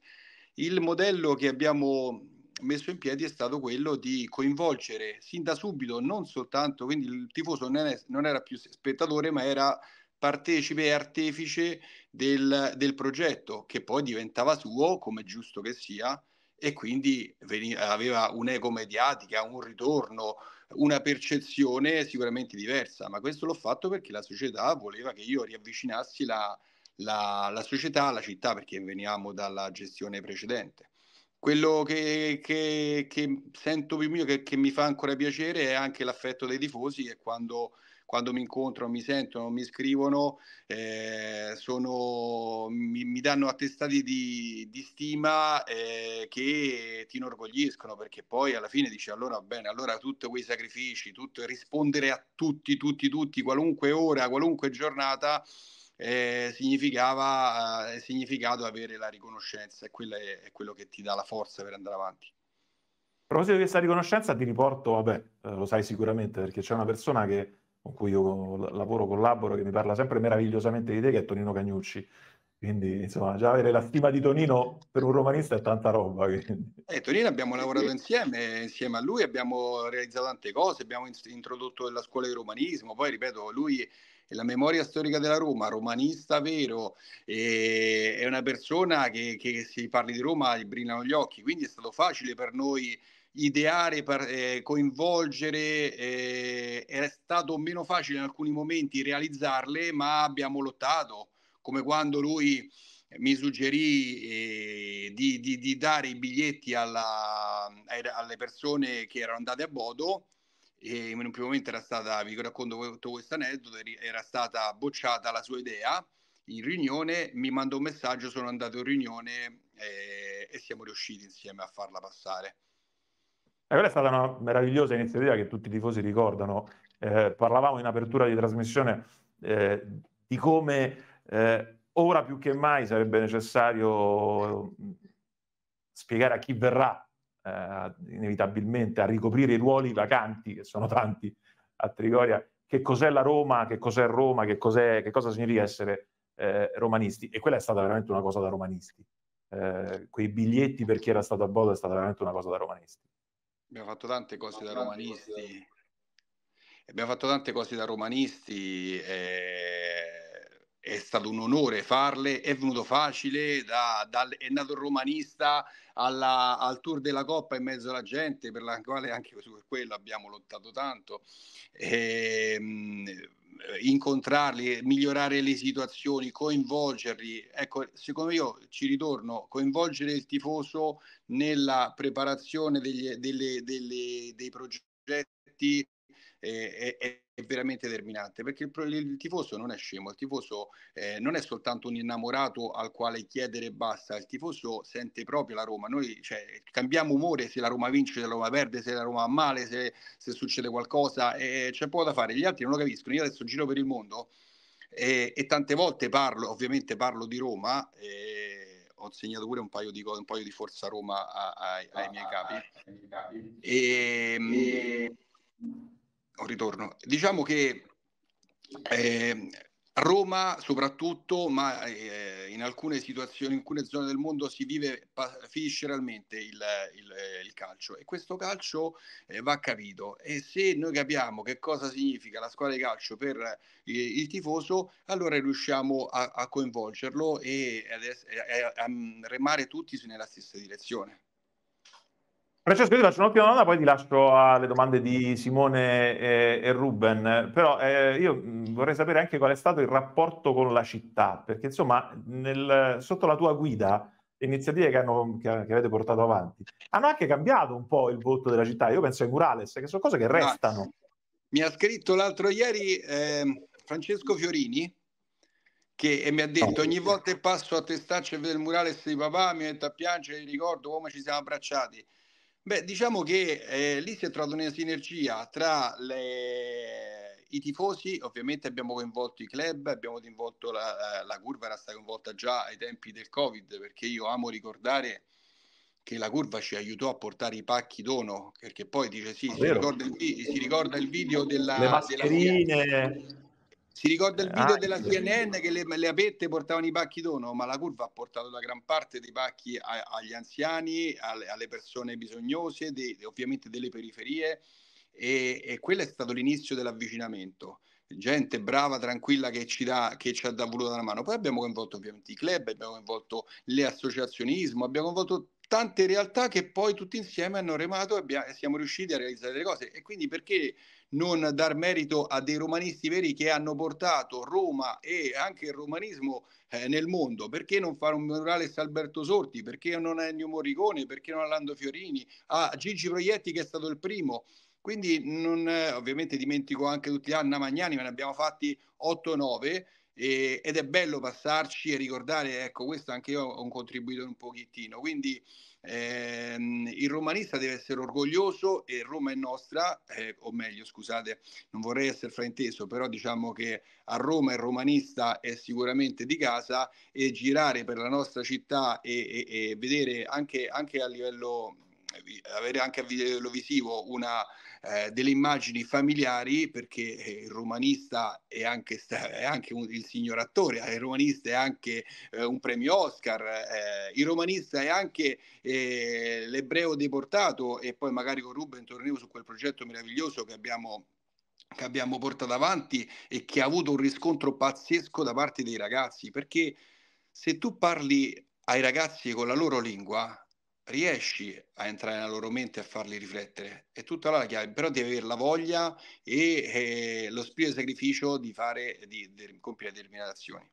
il modello che abbiamo messo in piedi è stato quello di coinvolgere sin da subito, non soltanto, quindi il tifoso non, è, non era più spettatore, ma era partecipe e artefice del, del, progetto, che poi diventava suo, come giusto che sia, e quindi veniva, aveva un'eco mediatica, un ritorno, una percezione sicuramente diversa, ma questo l'ho fatto perché la società voleva che io riavvicinassi la, la, la società alla città, perché veniamo dalla gestione precedente. Quello che, che, che sento più mio, che, che, mi fa ancora piacere, è anche l'affetto dei tifosi e quando quando mi incontrano, mi sentono, mi scrivono, eh, sono, mi, mi, danno attestati di, di stima eh, che ti inorgogliscono perché poi alla fine dici allora bene, allora tutti quei sacrifici, tutto, rispondere a tutti, tutti, tutti, qualunque ora, qualunque giornata eh, significava eh, significato avere la riconoscenza e quello è, è, quello che ti dà la forza per andare avanti. A proposito di questa riconoscenza ti riporto, vabbè, eh, lo sai sicuramente perché c'è una persona che, con cui io lavoro, collaboro, che mi parla sempre meravigliosamente di te, che è Tonino Cagnucci. Quindi, insomma, già avere la stima di Tonino per un romanista è tanta roba. Quindi. Eh, Tonino abbiamo lavorato insieme, insieme a lui abbiamo realizzato tante cose, abbiamo introdotto la scuola di romanismo, poi ripeto, lui la memoria storica della Roma, romanista vero, è una persona che, che se parli di Roma gli brillano gli occhi, quindi è stato facile per noi ideare, per, eh, coinvolgere, eh, è stato meno facile in alcuni momenti realizzarle, ma abbiamo lottato, come quando lui mi suggerì eh, di, di, di, dare i biglietti alla, alle persone che erano andate a Bodo e in un primo momento era stata, vi racconto tutto questo aneddoto, era stata bocciata la sua idea in riunione, mi mandò un messaggio, sono andato in riunione e, e siamo riusciti insieme a farla passare. E eh, quella è stata una meravigliosa iniziativa che tutti i tifosi ricordano. Eh, parlavamo in apertura di trasmissione eh, di come eh, ora più che mai sarebbe necessario mm, spiegare a chi verrà eh, inevitabilmente a ricoprire i ruoli vacanti, che sono tanti a Trigoria, che cos'è la Roma, che cos'è Roma, che, cos'è, che cosa significa essere eh, romanisti. E quella è stata veramente una cosa da romanisti. Eh, quei biglietti per chi era stato a Bodo è stata veramente una cosa da romanisti. Abbiamo fatto tante cose da romanisti. Abbiamo fatto tante cose da romanisti. E eh, è stato un onore farle, è venuto facile, da, da, è nato il romanista alla, al tour della Coppa in mezzo alla gente, per la quale anche per quello abbiamo lottato tanto. E, ehm, mh, incontrarli, migliorare le situazioni, coinvolgerli. Ecco, secondo me io ci ritorno, coinvolgere il tifoso nella preparazione degli, delle, delle, dei progetti è, è, è veramente determinante perché il, il, tifoso non è scemo, il tifoso eh, non è soltanto un innamorato al quale chiedere basta, il tifoso sente proprio la Roma, noi cioè, cambiamo umore se la Roma vince, se la Roma perde, se la Roma ha male, se, se succede qualcosa, eh, c'è poco da fare, gli altri non lo capiscono, io adesso giro per il mondo eh, e tante volte parlo, ovviamente parlo di Roma, eh, ho segnato pure un paio di, cose, un paio di Forza Roma a, a, ai, ah, ai, miei capi. e... Ehm, ehm, un ritorno. Diciamo che eh, Roma soprattutto, ma eh, in alcune situazioni, in alcune zone del mondo si vive pa- visceralmente il, il, il, calcio e questo calcio eh, va capito e se noi capiamo che cosa significa la squadra di calcio per eh, il tifoso, allora riusciamo a, a coinvolgerlo e, e, a, a, a remare tutti nella stessa direzione. Francesco, io ti faccio un'ultima domanda, poi ti lascio alle domande di Simone e, e Ruben, però eh, io mm, vorrei sapere anche qual è stato il rapporto con la città, perché insomma nel, sotto la tua guida le iniziative che, hanno, che, che, avete portato avanti hanno anche cambiato un po' il volto della città, io penso ai murales, che sono cose che restano. No, mi ha scritto l'altro ieri eh, Francesco Fiorini, che mi ha detto ogni volta che passo a testaccio e vedo il murales di papà mi metto a piangere, ricordo come ci siamo abbracciati Beh, diciamo che eh, lì si è trovata una sinergia tra le... i tifosi, ovviamente abbiamo coinvolto i club, abbiamo coinvolto la, la curva, era stata coinvolta già ai tempi del Covid, perché io amo ricordare che la curva ci aiutò a portare i pacchi dono, perché poi dice sì, ah, si ricorda, il, si ricorda, il, video della... Le mascherine... Della si ricorda il video ah, della CNN che le, le, apette portavano i pacchi dono, ma la curva ha portato la gran parte dei pacchi a, agli anziani, alle, alle persone bisognose, de, ovviamente delle periferie e, e, quello è stato l'inizio dell'avvicinamento. Gente brava, tranquilla che ci, dà, che ci ha voluto una mano. Poi abbiamo coinvolto ovviamente i club, abbiamo coinvolto l'associazionismo, abbiamo coinvolto tante realtà che poi tutti insieme hanno remato e, abbiamo, siamo riusciti a realizzare delle cose. E quindi perché non dar merito a dei romanisti veri che hanno portato Roma e anche il romanismo eh, nel mondo? Perché non fare un murale a Alberto Sorti? Perché non a Ennio Morricone? Perché non a Lando Fiorini? A ah, Gigi Proietti che è stato il primo? Quindi non, eh, ovviamente dimentico anche tutti Anna Magnani, ma ne abbiamo fatti 8-9 e, ed è bello passarci e ricordare, ecco, questo anche io ho contribuito un pochettino. Quindi ehm, il romanista deve essere orgoglioso e Roma è nostra, eh, o meglio, scusate, non vorrei essere frainteso, però diciamo che a Roma il romanista è sicuramente di casa e girare per la nostra città e, e, e vedere anche, anche a livello eh, avere anche a livello visivo una, eh, delle immagini familiari perché eh, il romanista è anche, è anche un, il signor attore, eh, il romanista è anche eh, un premio Oscar, eh, il romanista è anche eh, l'ebreo deportato e poi magari con Ruben torneremo su quel progetto meraviglioso che abbiamo che abbiamo portato avanti e che ha avuto un riscontro pazzesco da parte dei ragazzi, perché se tu parli ai ragazzi con la loro lingua, riesci a entrare nella loro mente e a farli riflettere. È tutta la chiave, però devi avere la voglia e, e eh, lo spirito di sacrificio di fare, di, di compiere determinate azioni.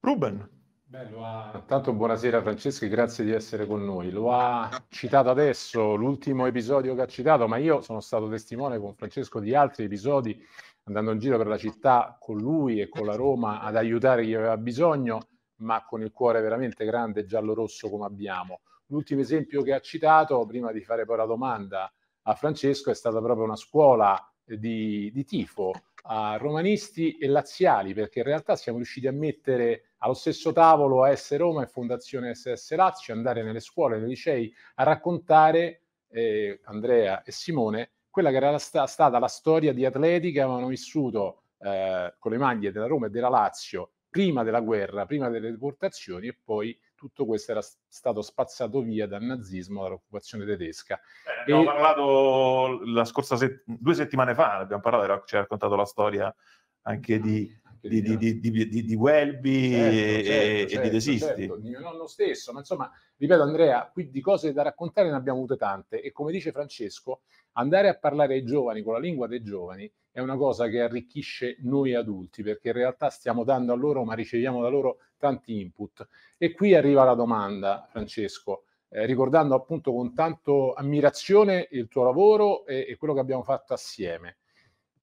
Ruben. intanto ha... buonasera Franceschi, grazie di essere con noi. Lo ha citato adesso, l'ultimo episodio che ha citato, ma io sono stato testimone con Francesco di altri episodi, andando in giro per la città con lui e con la Roma ad aiutare chi aveva bisogno, ma con il cuore veramente grande giallo-rosso come abbiamo. L'ultimo esempio che ha citato, prima di fare poi la domanda a Francesco, è stata proprio una scuola di, di tifo a romanisti e laziali, perché in realtà siamo riusciti a mettere allo stesso tavolo AS Roma e Fondazione SS Lazio, andare nelle scuole, nei licei, a raccontare, eh, Andrea e Simone, quella che era la sta- stata la storia di atleti che avevano vissuto eh, con le maglie della Roma e della Lazio prima della guerra, prima delle deportazioni e poi tutto questo era stato spazzato via dal nazismo, dall'occupazione tedesca. Eh, e... Abbiamo parlato la scorsa set... due settimane fa, abbiamo parlato, ci ha raccontato la storia anche di ah, di, di, di, di, Welby certo, certo, e, di De certo, Sisti. mio certo, nonno stesso, ma insomma, ripeto Andrea, qui di cose da raccontare ne abbiamo avute tante e come dice Francesco, andare a parlare ai giovani con la lingua dei giovani è una cosa che arricchisce noi adulti, perché in realtà stiamo dando a loro, ma riceviamo da loro tanti input. E qui arriva la domanda, Francesco. Eh, ricordando appunto con tanto ammirazione il tuo lavoro e, e quello che abbiamo fatto assieme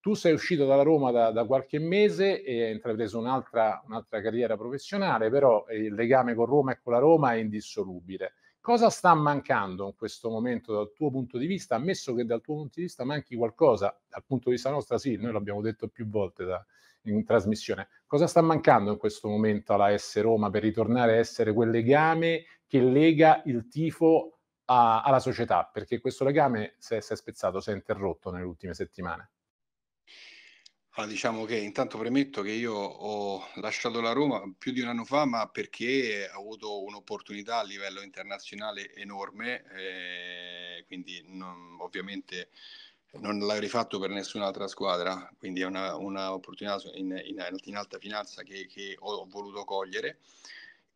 tu sei uscito dalla Roma da, da qualche mese e hai intrapreso un'altra, un'altra carriera professionale, però eh, il legame con Roma e con la Roma è indissolubile. Cosa sta mancando in questo momento dal tuo punto di vista? Ammesso che dal tuo punto di vista manchi qualcosa, dal punto di vista nostro sì, noi l'abbiamo detto più volte da, in trasmissione, cosa sta mancando in questo momento alla S Roma per ritornare a essere quel legame che lega il tifo a, alla società? Perché questo legame si è, si è spezzato, si è interrotto nelle ultime settimane. Allora, diciamo che intanto premetto che io ho lasciato la Roma più di un anno fa, ma perché ho avuto un'opportunità a livello internazionale enorme, eh, quindi non, ovviamente non l'avrei fatto per nessun'altra squadra, quindi è un'opportunità in, in, in, alta finanza che, che ho voluto cogliere.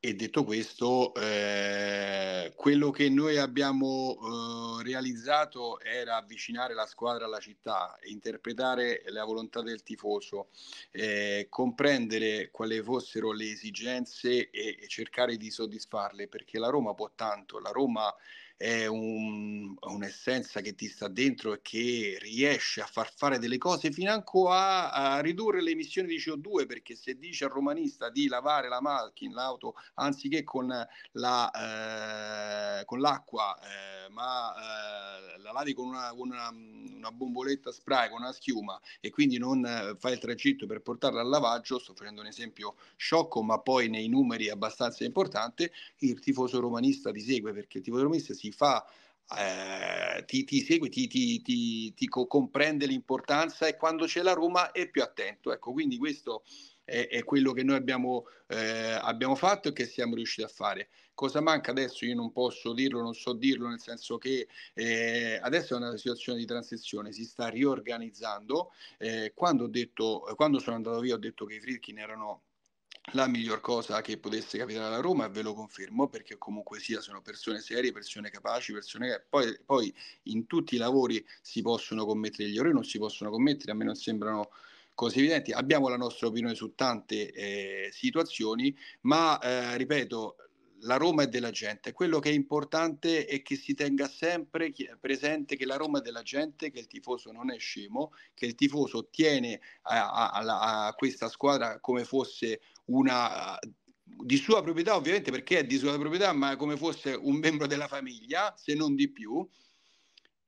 E detto questo, eh, quello che noi abbiamo eh, realizzato era avvicinare la squadra alla città, interpretare la volontà del tifoso, eh, comprendere quali fossero le esigenze e, e cercare di soddisfarle, perché la Roma può tanto, la Roma è un, un'essenza che ti sta dentro e che riesce a far fare delle cose financo a, a ridurre le emissioni di CO2 perché se dice al romanista di lavare la macchina, l'auto anziché con, la, eh, con l'acqua eh, ma eh, la lavi con una, una, una, bomboletta spray con una schiuma e quindi non eh, fai il tragitto per portarla al lavaggio sto facendo un esempio sciocco ma poi nei numeri abbastanza importante il tifoso romanista ti segue perché il tifoso romanista si ti fa eh, ti, ti, segue, ti, ti, comprende l'importanza e quando c'è la Roma è più attento. Ecco, quindi questo è, è quello che noi abbiamo, eh, abbiamo, fatto e che siamo riusciti a fare. Cosa manca adesso? Io non posso dirlo, non so dirlo, nel senso che eh, adesso è una situazione di transizione, si sta riorganizzando. Eh, Quando, ho detto, quando sono andato via ho detto che i Fritkin erano la miglior cosa che potesse capitare alla Roma, e ve lo confermo, perché comunque sia sono persone serie, persone capaci, persone che poi, poi in tutti i lavori si possono commettere gli errori, non si possono commettere, a me non sembrano cose evidenti. Abbiamo la nostra opinione su tante eh, situazioni, ma eh, ripeto, la Roma è della gente. Quello che è importante è che si tenga sempre presente che la Roma è della gente, che il tifoso non è scemo, che il tifoso tiene a, a, a questa squadra come fosse una di sua proprietà ovviamente perché è di sua proprietà ma come fosse un membro della famiglia se non di più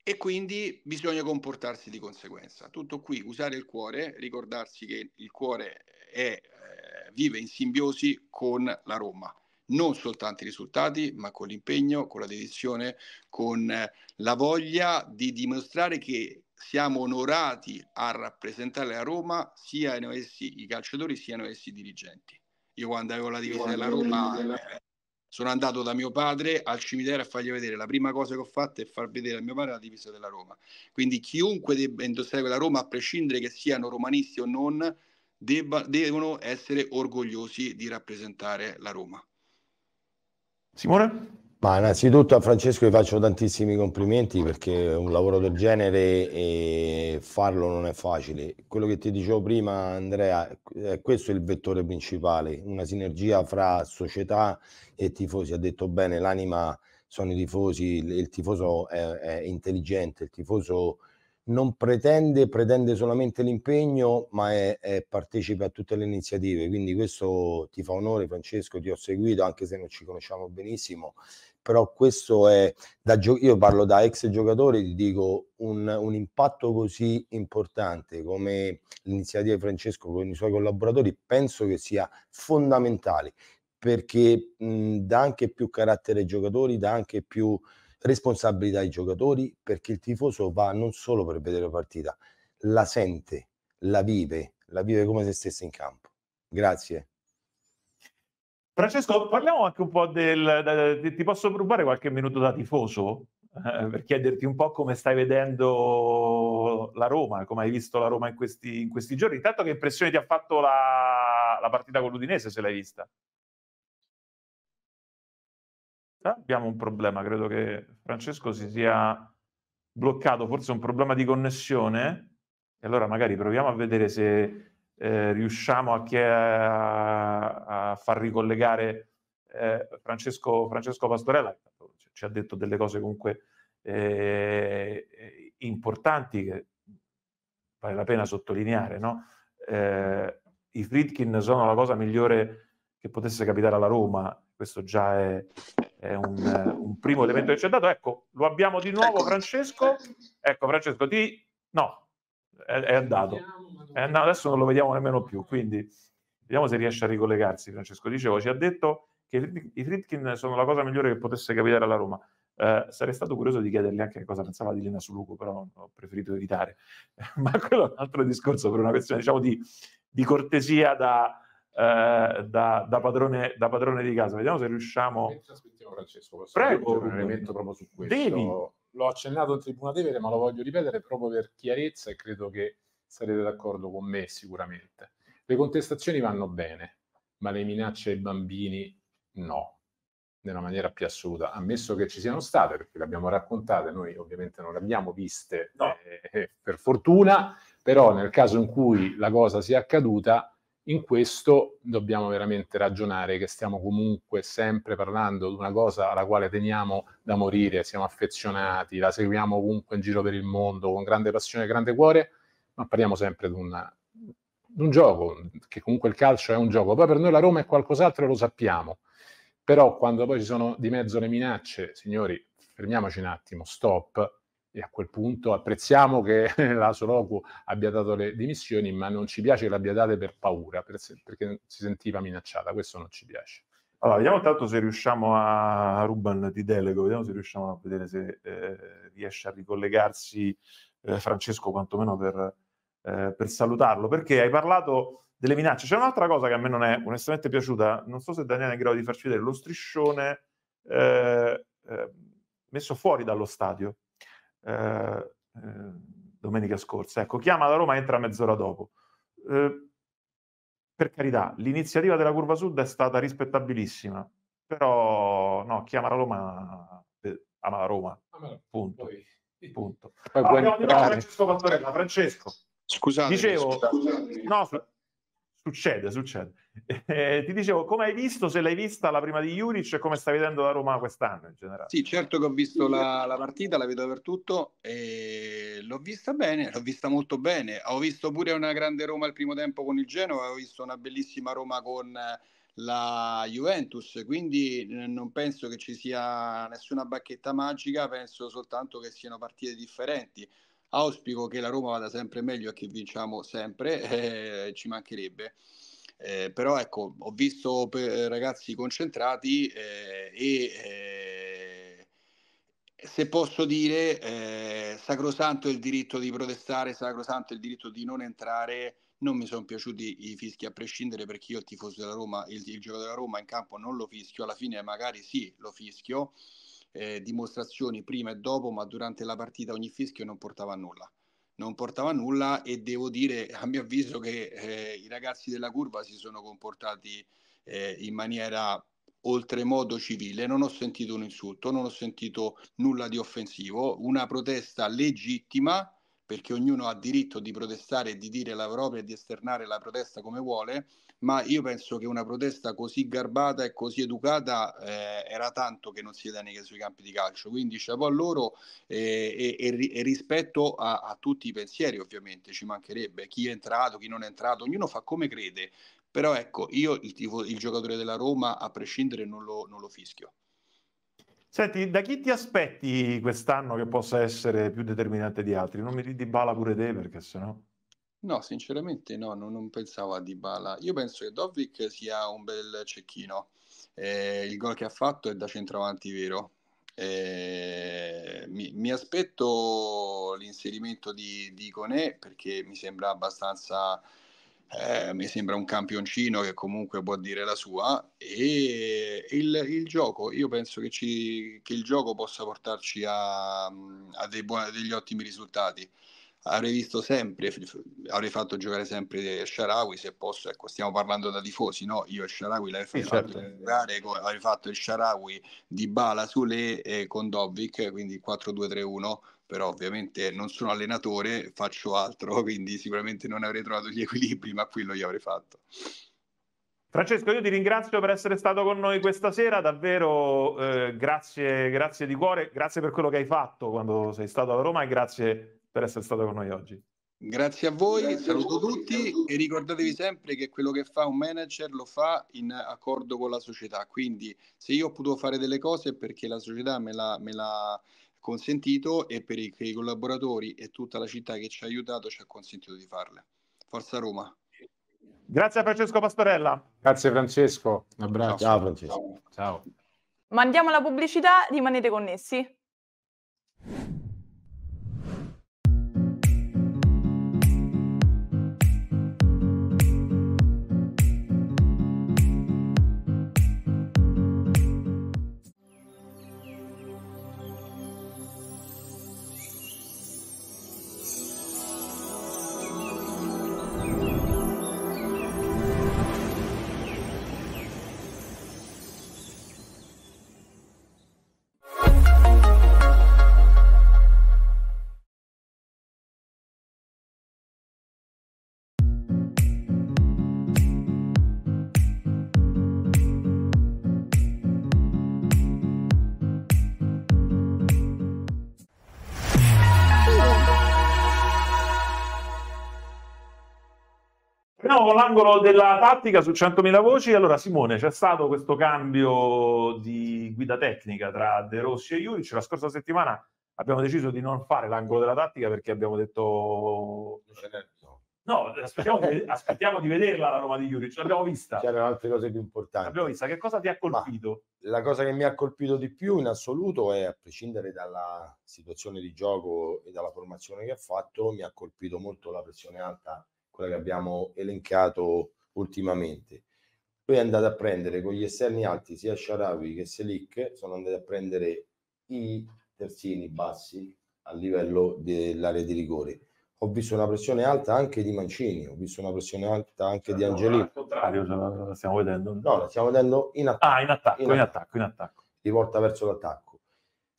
e quindi bisogna comportarsi di conseguenza tutto qui usare il cuore ricordarsi che il cuore è, eh, vive in simbiosi con la Roma non soltanto i risultati ma con l'impegno con la dedizione con eh, la voglia di dimostrare che siamo onorati a rappresentare la Roma, siano essi i calciatori, siano essi i dirigenti. Io quando avevo la divisa della Roma eh, sono andato da mio padre al cimitero a fargli vedere, la prima cosa che ho fatto è far vedere a mio padre la divisa della Roma. Quindi chiunque debba indossare quella Roma, a prescindere che siano romanisti o non, debba, devono essere orgogliosi di rappresentare la Roma. Simone? Ma innanzitutto a Francesco gli faccio tantissimi complimenti perché un lavoro del genere e farlo non è facile. Quello che ti dicevo prima, Andrea, eh, questo è il vettore principale, una sinergia fra società e tifosi. Ha detto bene, l'anima sono i tifosi, il, tifoso è, è, intelligente, il tifoso non pretende, pretende solamente l'impegno, ma è, è partecipe a tutte le iniziative. Quindi questo ti fa onore, Francesco, ti ho seguito anche se non ci conosciamo benissimo però questo è, da gio- io parlo da ex giocatore, ti dico, un, un impatto così importante come l'iniziativa di Francesco con i suoi collaboratori, penso che sia fondamentale, perché mh, mhmm, dà anche più carattere ai giocatori, dà anche più responsabilità ai giocatori, perché il tifoso va non solo per vedere la partita, la sente, la vive, la vive come se stesse in campo. Grazie. Francesco, parliamo anche un po' del... Ti posso rubare qualche minuto da tifoso? Eh, per chiederti un po' come stai vedendo la Roma, come hai visto la Roma in questi, in questi giorni. Intanto che impressione ti ha fatto la, la partita con l'Udinese, se l'hai vista? Ah, abbiamo un problema, credo che Francesco si sia bloccato, forse un problema di connessione. E allora magari proviamo a vedere se eh, riusciamo a, a, a, far ricollegare eh, Francesco, Francesco, Pastorella, ci ha detto delle cose comunque eh, importanti che vale la pena sottolineare. No? Eh, I Fritkin sono la cosa migliore che potesse capitare alla Roma, questo già è, è un, un, primo elemento che ci ha dato. Ecco, lo abbiamo di nuovo ecco. Francesco. Ecco Francesco, ti... No, è, è andato eh, no, adesso non lo vediamo nemmeno più, quindi vediamo se riesce a ricollegarsi. Francesco dicevo, ci ha detto che i Fritkin sono la cosa migliore che potesse capitare alla Roma. Eh, sarei stato curioso di chiedergli anche cosa pensava di Lina Suluco, però ho preferito evitare. (laughs) Ma quello è un altro discorso per una questione diciamo, di, di cortesia da, eh, da, da, padrone, da, padrone, di casa. Vediamo se riusciamo. Eh, aspettiamo Francesco, prego. Un elemento proprio su questo. Devi. L'ho accennato in tribuna Tevere, ma lo voglio ripetere proprio per chiarezza e credo che sarete d'accordo con me sicuramente. Le contestazioni vanno bene, ma le minacce ai bambini no, nella maniera più assoluta, ammesso che ci siano state, perché le abbiamo raccontate, noi ovviamente non le abbiamo viste no. eh, per fortuna, però nel caso in cui la cosa sia accaduta, in questo dobbiamo veramente ragionare che stiamo comunque sempre parlando di una cosa alla quale teniamo da morire, siamo affezionati, la seguiamo ovunque in giro per il mondo con grande passione e grande cuore, ma parliamo sempre di un, di un gioco, che comunque il calcio è un gioco, poi per noi la Roma è qualcos'altro lo sappiamo, però quando poi ci sono di mezzo le minacce, signori, fermiamoci un attimo, stop, e a quel punto apprezziamo che (laughs) la Soloku abbia dato le dimissioni, ma non ci piace che l'abbia date per paura, perché si sentiva minacciata, questo non ci piace. Allora, vediamo intanto se riusciamo a Ruban di Delego, vediamo se riusciamo a vedere se eh, riesce a ricollegarsi eh, Francesco quantomeno per eh, per salutarlo, perché hai parlato delle minacce. C'è un'altra cosa che a me non è onestamente piaciuta, non so se Daniele è in grado di farci vedere, lo striscione eh, eh, messo fuori dallo stadio eh, eh, domenica scorsa. Ecco, chiama da Roma, entra mezz'ora dopo. Eh, per carità, l'iniziativa della Curva Sud è stata rispettabilissima, però no, chiama la Roma ama la Roma. Punto. Poi... Punto. Poi allora, Francesco Pastorella. Francesco. Scusate. Dicevo, scusate. no, succede, succede. (laughs) Eh, ti dicevo, come hai visto, se l'hai vista la prima di Juric e come stai vedendo la Roma quest'anno in generale? Sì, certo che ho visto la, la partita, la vedo dappertutto e l'ho vista bene, l'ho vista molto bene. Ho visto pure una grande Roma al primo tempo con il Genova, ho visto una bellissima Roma con la Juventus, quindi eh, non penso che ci sia nessuna bacchetta magica, penso soltanto che siano partite differenti. Auspico che la Roma vada sempre meglio e che vinciamo sempre, (laughs) eh, ci mancherebbe. Eh, però ecco, ho visto ragazzi concentrati eh, e eh, se posso dire, eh, sacrosanto il diritto di protestare, sacrosanto il diritto di non entrare non mi sono piaciuti i fischi a prescindere perché io il tifoso della Roma, il, il gioco della Roma in campo non lo fischio, alla fine magari sì lo fischio, eh, dimostrazioni prima e dopo, ma durante la partita ogni fischio non portava a nulla. Non portava a nulla e devo dire, a mio avviso, che eh, i ragazzi della curva si sono comportati eh, in maniera oltremodo civile, non ho sentito un insulto, non ho sentito nulla di offensivo, una protesta legittima perché ognuno ha diritto di protestare e di dire la propria e di esternare la protesta come vuole, ma io penso che una protesta così garbata e così educata eh, era tanto che non si vede neanche sui campi di calcio, quindi chapeau a loro eh, e, e, rispetto a, a tutti i pensieri ovviamente, ci mancherebbe, chi è entrato, chi non è entrato, ognuno fa come crede, però ecco, io il, tifo, il giocatore della Roma a prescindere non lo, non lo fischio. Senti, da chi ti aspetti quest'anno che possa essere più determinante di altri? Non mi di Bala pure te perché sennò... No, sinceramente no, non, non pensavo a Dybala. Io penso che Dovvik sia un bel cecchino. Eh, il gol che ha fatto è da centravanti vero. Eh, mi, mi, aspetto l'inserimento di, di Conè perché mi sembra abbastanza... Eh, mi sembra un campioncino che comunque può dire la sua e il, il gioco io penso che, ci, che, il gioco possa portarci a, a buoni, degli ottimi risultati avrei visto sempre, avrei fatto giocare sempre Sharawi se posso, ecco, stiamo parlando da tifosi, no? Io e Sharawi l'avrei fatto certo. giocare, avrei fatto il Sharawi di Bala, Sule e con Dovic, quindi 4-2-3-1, però ovviamente non sono allenatore, faccio altro, (laughs) quindi sicuramente non avrei trovato gli equilibri, ma quello gli avrei fatto. Francesco, io ti ringrazio per essere stato con noi questa sera, davvero eh, grazie, grazie di cuore, grazie per quello che hai fatto quando sei stato a Roma e grazie per essere stato con noi oggi. Grazie a voi, Grazie saluto a voi, tutti saluto. e ricordatevi sempre che quello che fa un manager lo fa in accordo con la società, quindi se io ho potuto fare delle cose è perché la società me l'ha, consentito e per i, i collaboratori e tutta la città che ci ha aiutato ci ha consentito di farle. Forza Roma. Grazie a Francesco Pastorella. Grazie Francesco, un abbraccio. Ciao, Ciao Francesco. Ciao. Ciao. Mandiamo la pubblicità, rimanete connessi. Andiamo con l'angolo della tattica su 100.000 voci. Allora, Simone, c'è stato questo cambio di guida tecnica tra De Rossi e Juric. La scorsa settimana abbiamo deciso di non fare l'angolo della tattica perché abbiamo detto... No, aspettiamo, di, aspettiamo di vederla la Roma di Juric, l'abbiamo vista. C'erano altre cose più importanti. L'abbiamo vista. Che cosa ti ha colpito? Ma la cosa che mi ha colpito di più in assoluto è, a prescindere dalla situazione di gioco e dalla formazione che ha fatto, mi ha colpito molto la pressione alta quella che abbiamo elencato ultimamente. Poi è andato a prendere con gli esterni alti sia Sharawi che Selic, sono andati a prendere i terzini bassi a livello dell'area di rigore. Ho visto una pressione alta anche di Mancini, ho visto una pressione alta anche di Angelino. Al contrario, la, stiamo vedendo. No, la stiamo vedendo in attacco. Ah, in attacco, in, in attacco, in attacco. Rivolta verso l'attacco.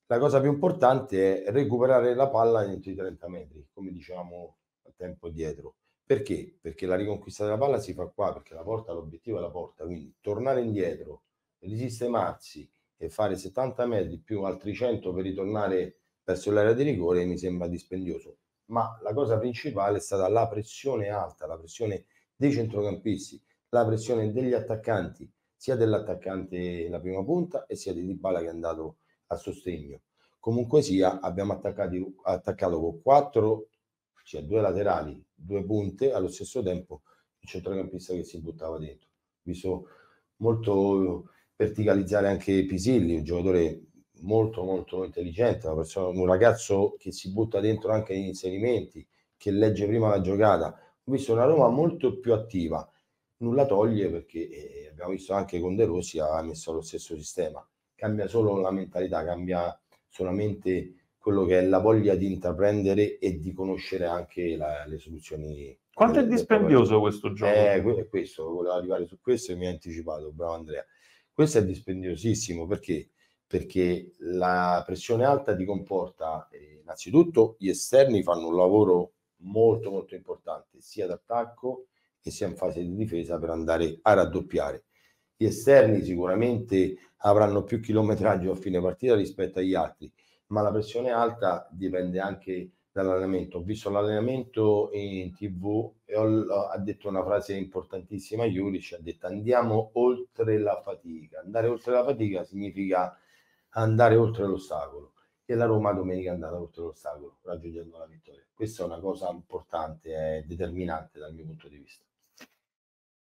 La cosa più importante è recuperare la palla entro i 30 metri, come diciamo a tempo dietro. Perché? Perché la riconquista della palla si fa qua, perché la porta, l'obiettivo è la porta, quindi tornare indietro, risistemarsi e fare 70 metri più altri 100 per ritornare verso l'area di rigore mi sembra dispendioso. Ma la cosa principale è stata la pressione alta, la pressione dei centrocampisti, la pressione degli attaccanti, sia dell'attaccante la prima punta e sia di Dybala che è andato a sostegno. Comunque sia, abbiamo attaccato con quattro, cioè due laterali due punte allo stesso tempo il centrocampista che si buttava dentro. Visto molto verticalizzare anche Pisilli, un giocatore molto molto intelligente, persona, un ragazzo che si butta dentro anche negli inserimenti, che legge prima la giocata. Ho visto una Roma molto più attiva, nulla toglie perché eh, abbiamo visto anche con De Rossi ha messo lo stesso sistema, cambia solo la mentalità, cambia solamente quello che è la voglia di intraprendere e di conoscere anche la, le soluzioni. Quanto è dispendioso questo gioco? Eh, questo, volevo arrivare su questo e mi ha anticipato, bravo Andrea. Questo è dispendiosissimo perché? Perché la pressione alta ti comporta, eh, innanzitutto gli esterni fanno un lavoro molto molto importante, sia d'attacco che sia in fase di difesa per andare a raddoppiare. Gli esterni sicuramente avranno più chilometraggio a fine partita rispetto agli altri, ma la pressione alta dipende anche dall'allenamento. Ho visto l'allenamento in tv e ho, ha detto una frase importantissima ci ha detto andiamo oltre la fatica. Andare oltre la fatica significa andare oltre l'ostacolo e la Roma domenica è andata oltre l'ostacolo raggiungendo la vittoria. Questa è una cosa importante e determinante dal mio punto di vista.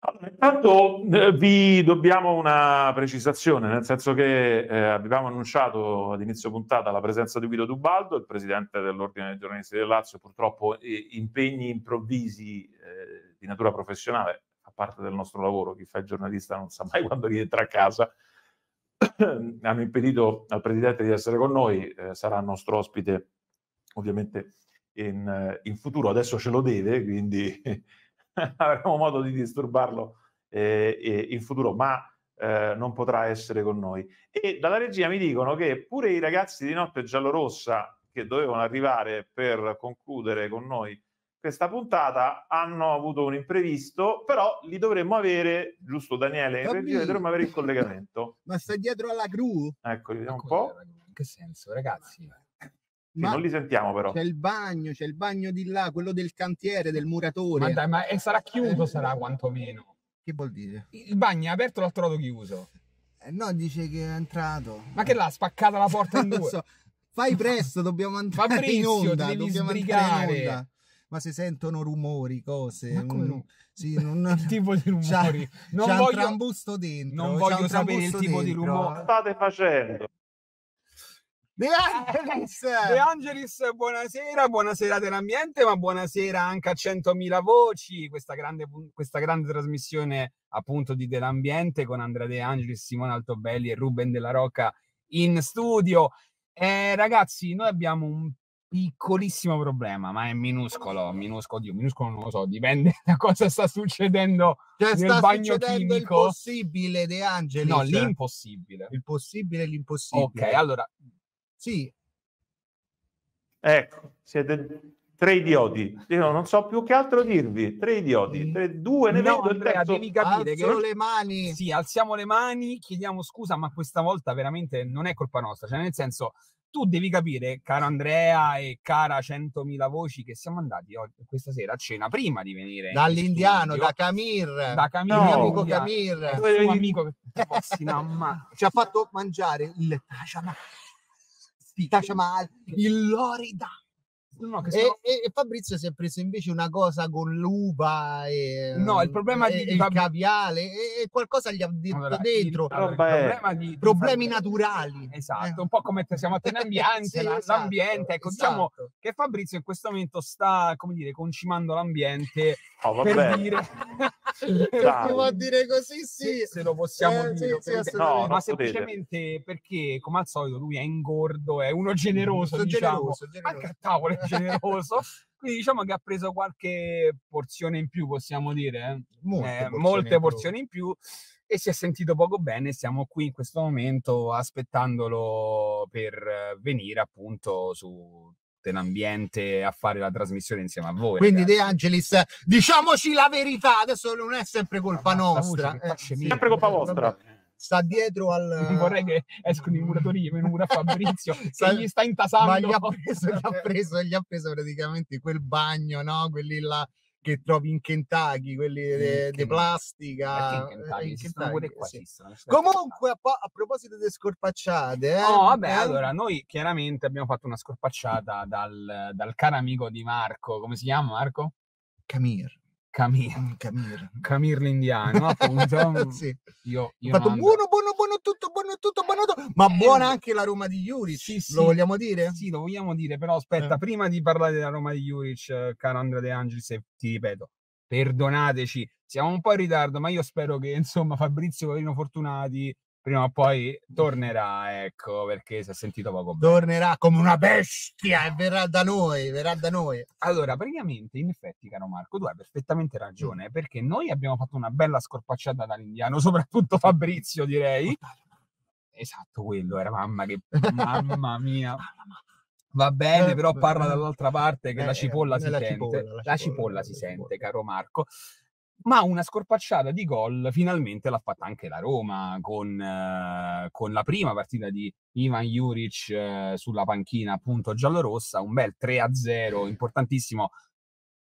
Allora, intanto eh, vi dobbiamo una precisazione, nel senso che eh, abbiamo annunciato ad inizio puntata la presenza di Guido Dubaldo, il presidente dell'Ordine dei giornalisti del Lazio, purtroppo eh, impegni improvvisi eh, di natura professionale, a parte del nostro lavoro, chi fa il giornalista non sa mai (laughs) quando rientra a casa, (clears throat) hanno impedito al presidente di essere con noi, eh, sarà nostro ospite ovviamente in, eh, in futuro, adesso ce lo deve, quindi... (laughs) (laughs) avremo modo di disturbarlo eh, in futuro, ma eh, non potrà essere con noi. E dalla regia mi dicono che pure i ragazzi di Notte Giallorossa, che dovevano arrivare per concludere con noi questa puntata, hanno avuto un imprevisto, però li dovremmo avere, giusto Daniele, in regia, dovremmo avere il collegamento. (laughs) Ma sta dietro alla gru? Ecco, vediamo un ecco, po'. In che senso, ragazzi? Sì, non li sentiamo però. C'è il bagno, c'è il bagno di là, quello del cantiere, del muratore. Ma dai, ma sarà chiuso, sarà quantomeno. Che vuol dire? Il bagno è aperto, l'ha trovato chiuso. Eh, no, dice che è entrato. Ma che l'ha spaccata la porta in (laughs) due? so. Fai presto, dobbiamo andare Fabrizio, in onda. Devi dobbiamo sbrigare. in onda. Ma se sentono rumori, cose. Ma come no? Sì, non... (laughs) il tipo di rumori. C'ha, non c'ha voglio... un trambusto dentro. Non voglio sapere il tipo dentro. di rumore. Cosa state facendo? De Angelis. De Angelis, buonasera, buonasera dell'ambiente, ma buonasera anche a 100.000 voci, questa grande, questa grande trasmissione appunto di dell'ambiente con Andrea De Angelis, Simone Altobelli e Ruben della Rocca in studio. Eh, ragazzi, noi abbiamo un piccolissimo problema, ma è minuscolo, minuscolo, oddio, minuscolo non lo so, dipende da cosa sta succedendo cioè, nel sta bagno succedendo chimico. il possibile De Angelis. No, l'impossibile. Il possibile e l'impossibile. Ok, allora sì. Ecco, siete tre idioti. Io non so più che altro dirvi. Tre idioti, mm. tre, due ne no, vedo Andrea, terzo. devi capire Alzo che le mani. Sì, alziamo le mani, chiediamo scusa, ma questa volta veramente non è colpa nostra. Cioè, nel senso, tu devi capire, caro Andrea e cara 100.000 voci, che siamo andati oggi, questa sera a cena prima di venire. Dall'indiano, da Camir. Da Camir, no, mio amico Camir. Camir. Suo amico (laughs) che... Ci ha fatto mangiare il tajama Tita Shamal, il Lorida No, e, sono... e, Fabrizio si è preso invece una cosa con l'uva e, no, il, problema e, di, Fab... il caviale e, qualcosa gli ha detto allora, dentro il, allora, il problema di, problemi di naturali esatto, eh. un po' come siamo a tenere ambiente, (laughs) sì, esatto, l'ambiente ecco, diciamo esatto. diciamo che Fabrizio in questo momento sta come dire, concimando l'ambiente (laughs) oh, per dire perché (laughs) cioè, vuol dire così sì, se lo possiamo eh, dire sì, sì, no, ma semplicemente potete. perché come al solito lui è ingordo è uno generoso, diciamo. generoso, generoso. anche a tavola generoso. Quindi diciamo che ha preso qualche porzione in più, possiamo dire. Eh. Molte, eh, porzioni, molte porzioni in più e si è sentito poco bene. Siamo qui in questo momento aspettandolo per venire appunto su dell'ambiente a fare la trasmissione insieme a voi. Quindi ragazzi. De Angelis, diciamoci la verità, adesso non è sempre colpa ah, nostra. Voce, eh, sempre colpa eh, vostra. Vabbè sta dietro al... Non vorrei che escono i mm, muratori e venura (laughs) Fabrizio, sta, gli sta intasando. Ma gli ha, preso, gli, ha (laughs) preso, gli ha preso praticamente quel bagno, no? Quelli là che trovi in Kentucky, quelli di plastica. Eh, Comunque, a, proposito delle scorpacciate, eh, no, oh, vabbè, eh, allora noi chiaramente abbiamo fatto una scorpacciata dal, dal caro amico di Marco. Come si chiama Marco? Camir. Camir. Camir. Mm, Camir l'indiano, appunto. (laughs) sì. Io, io fatto, buono, buono, buono tutto, buono tutto, buono tutto. Ma eh, buona anche la Roma di Juric, sì, sì. lo vogliamo dire? Sì, lo vogliamo dire, però aspetta, eh. prima di parlare della Roma di Juric, caro Andrea De Angelis, ti ripeto, perdonateci, siamo un po' in ritardo, ma io spero che, insomma, Fabrizio Valino Fortunati prima o poi tornerà, ecco, perché si è sentito poco bene. Tornerà come una bestia e verrà da noi, verrà da noi. Allora, praticamente, in effetti, caro Marco, tu hai perfettamente ragione, mm. perché noi abbiamo fatto una bella scorpacciata dall'indiano, (laughs) soprattutto Fabrizio, direi. Esatto, quello era mamma che... (laughs) mamma mia. Va bene, però eh, parla eh. dall'altra parte che eh, la cipolla eh, si sente. Cipolla, la, cipolla, la cipolla si sente, caro Marco ma una scorpacciata di gol finalmente l'ha fatta anche la Roma con, eh, con la prima partita di Ivan Juric eh, sulla panchina appunto giallorossa, un bel 3-0 importantissimo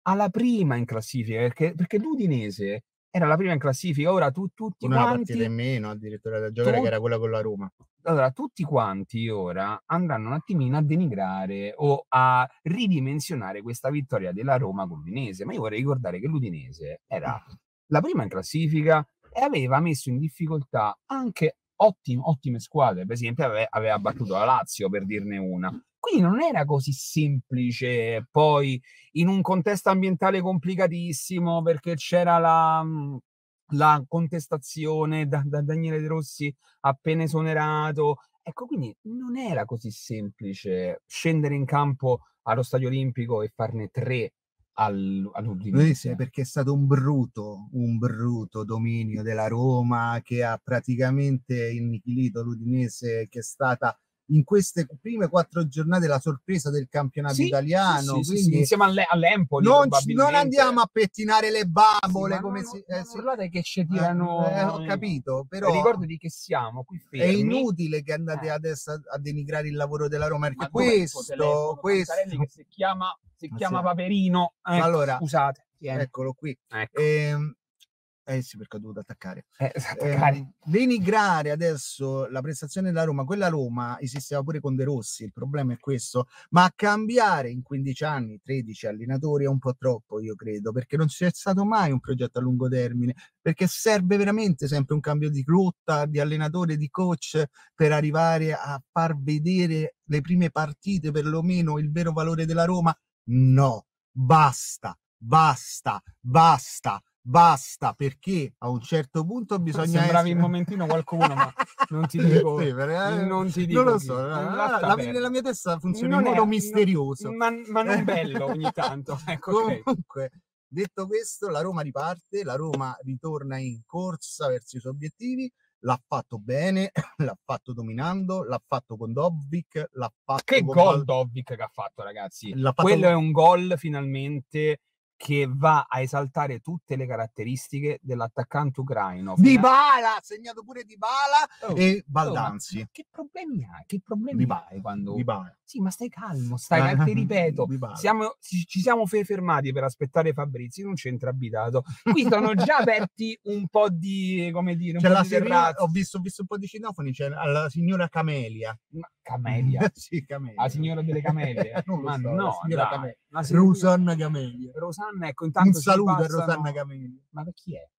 alla prima in classifica perché, perché l'Udinese era la prima in classifica, ora tu, tutti una quanti... partita in meno addirittura da giocare tu, che era quella con la Roma. Allora, tutti quanti ora andranno un attimino a denigrare o a ridimensionare questa vittoria della Roma con l'Udinese, ma io vorrei ricordare che l'Udinese era la prima in classifica e aveva messo in difficoltà anche ottime, ottime squadre, per esempio aveva, aveva battuto la Lazio per dirne una, quindi non era così semplice poi in un contesto ambientale complicatissimo perché c'era la, la contestazione da, da Daniele De Rossi appena esonerato. Ecco, quindi non era così semplice scendere in campo allo stadio olimpico e farne tre all'Udinese. Perché è stato un brutto, un brutto dominio della Roma che ha praticamente annichilito l'Udinese, che è stata in queste prime quattro giornate la sorpresa del campionato sì, italiano. Sì, sì, insieme alle, all'Empoli. Non, non, andiamo a pettinare le bambole come no, si. Eh, no, che ci eh, tirano. Eh, ho capito, però. Ricordo di che siamo qui. È inutile che andate eh. adesso a denigrare il lavoro della Roma perché Ma questo. questo... Che si chiama, si ah, chiama Paperino. Eh, allora, scusate. Tieni. Eccolo qui. Ecco. Ehm, eh sì, perché ho dovuto attaccare. Eh, Eh, denigrare adesso la prestazione della Roma, quella Roma esisteva pure con De Rossi, il problema è questo, ma cambiare in 15 anni, 13 allenatori è un po' troppo, io credo, perché non c'è stato mai un progetto a lungo termine, perché serve veramente sempre un cambio di rotta, di allenatore, di coach per arrivare a far vedere le prime partite, perlomeno il vero valore della Roma. No, basta, basta, basta basta perché a un certo punto bisogna sembravi essere... in momentino qualcuno ma (laughs) non ti dico sì, per... Eh, non ti dico eh, non eh, lo so la, la, nella mia testa funziona non in modo è, misterioso non, ma, ma, non (laughs) bello ogni tanto (laughs) ecco, comunque okay. detto questo la Roma riparte la Roma ritorna in corsa verso i suoi obiettivi l'ha fatto bene, (coughs) l'ha fatto dominando, l'ha fatto con Dobbik, l'ha fatto Che con gol Dobbik che ha fatto, ragazzi! Fatto... Quello è un gol finalmente che va a esaltare tutte le caratteristiche dell'attaccante ucraino. Di Bala, ha segnato pure Di Bala oh, e Baldanzi. Oh, che problemi hai? Che problemi Dybala, hai quando... Dybala. Sì, ma stai calmo, stai, ti ah, (laughs) ripeto, siamo, ci siamo fermati per aspettare Fabrizio in un centro abitato. Qui sono già aperti un po' di, come dire, un di signora, ho, visto, ho visto, un po' di cinofoni, c'è la signora Camelia. Ma, Camelia? (laughs) sì, Camelia. La signora delle Camelie? (laughs) non lo ma so, no, la Camelia. Rosanna Camelia. Rosanna, ecco, intanto Un saluto passano... a Rosanna Camelia. Ma chi è?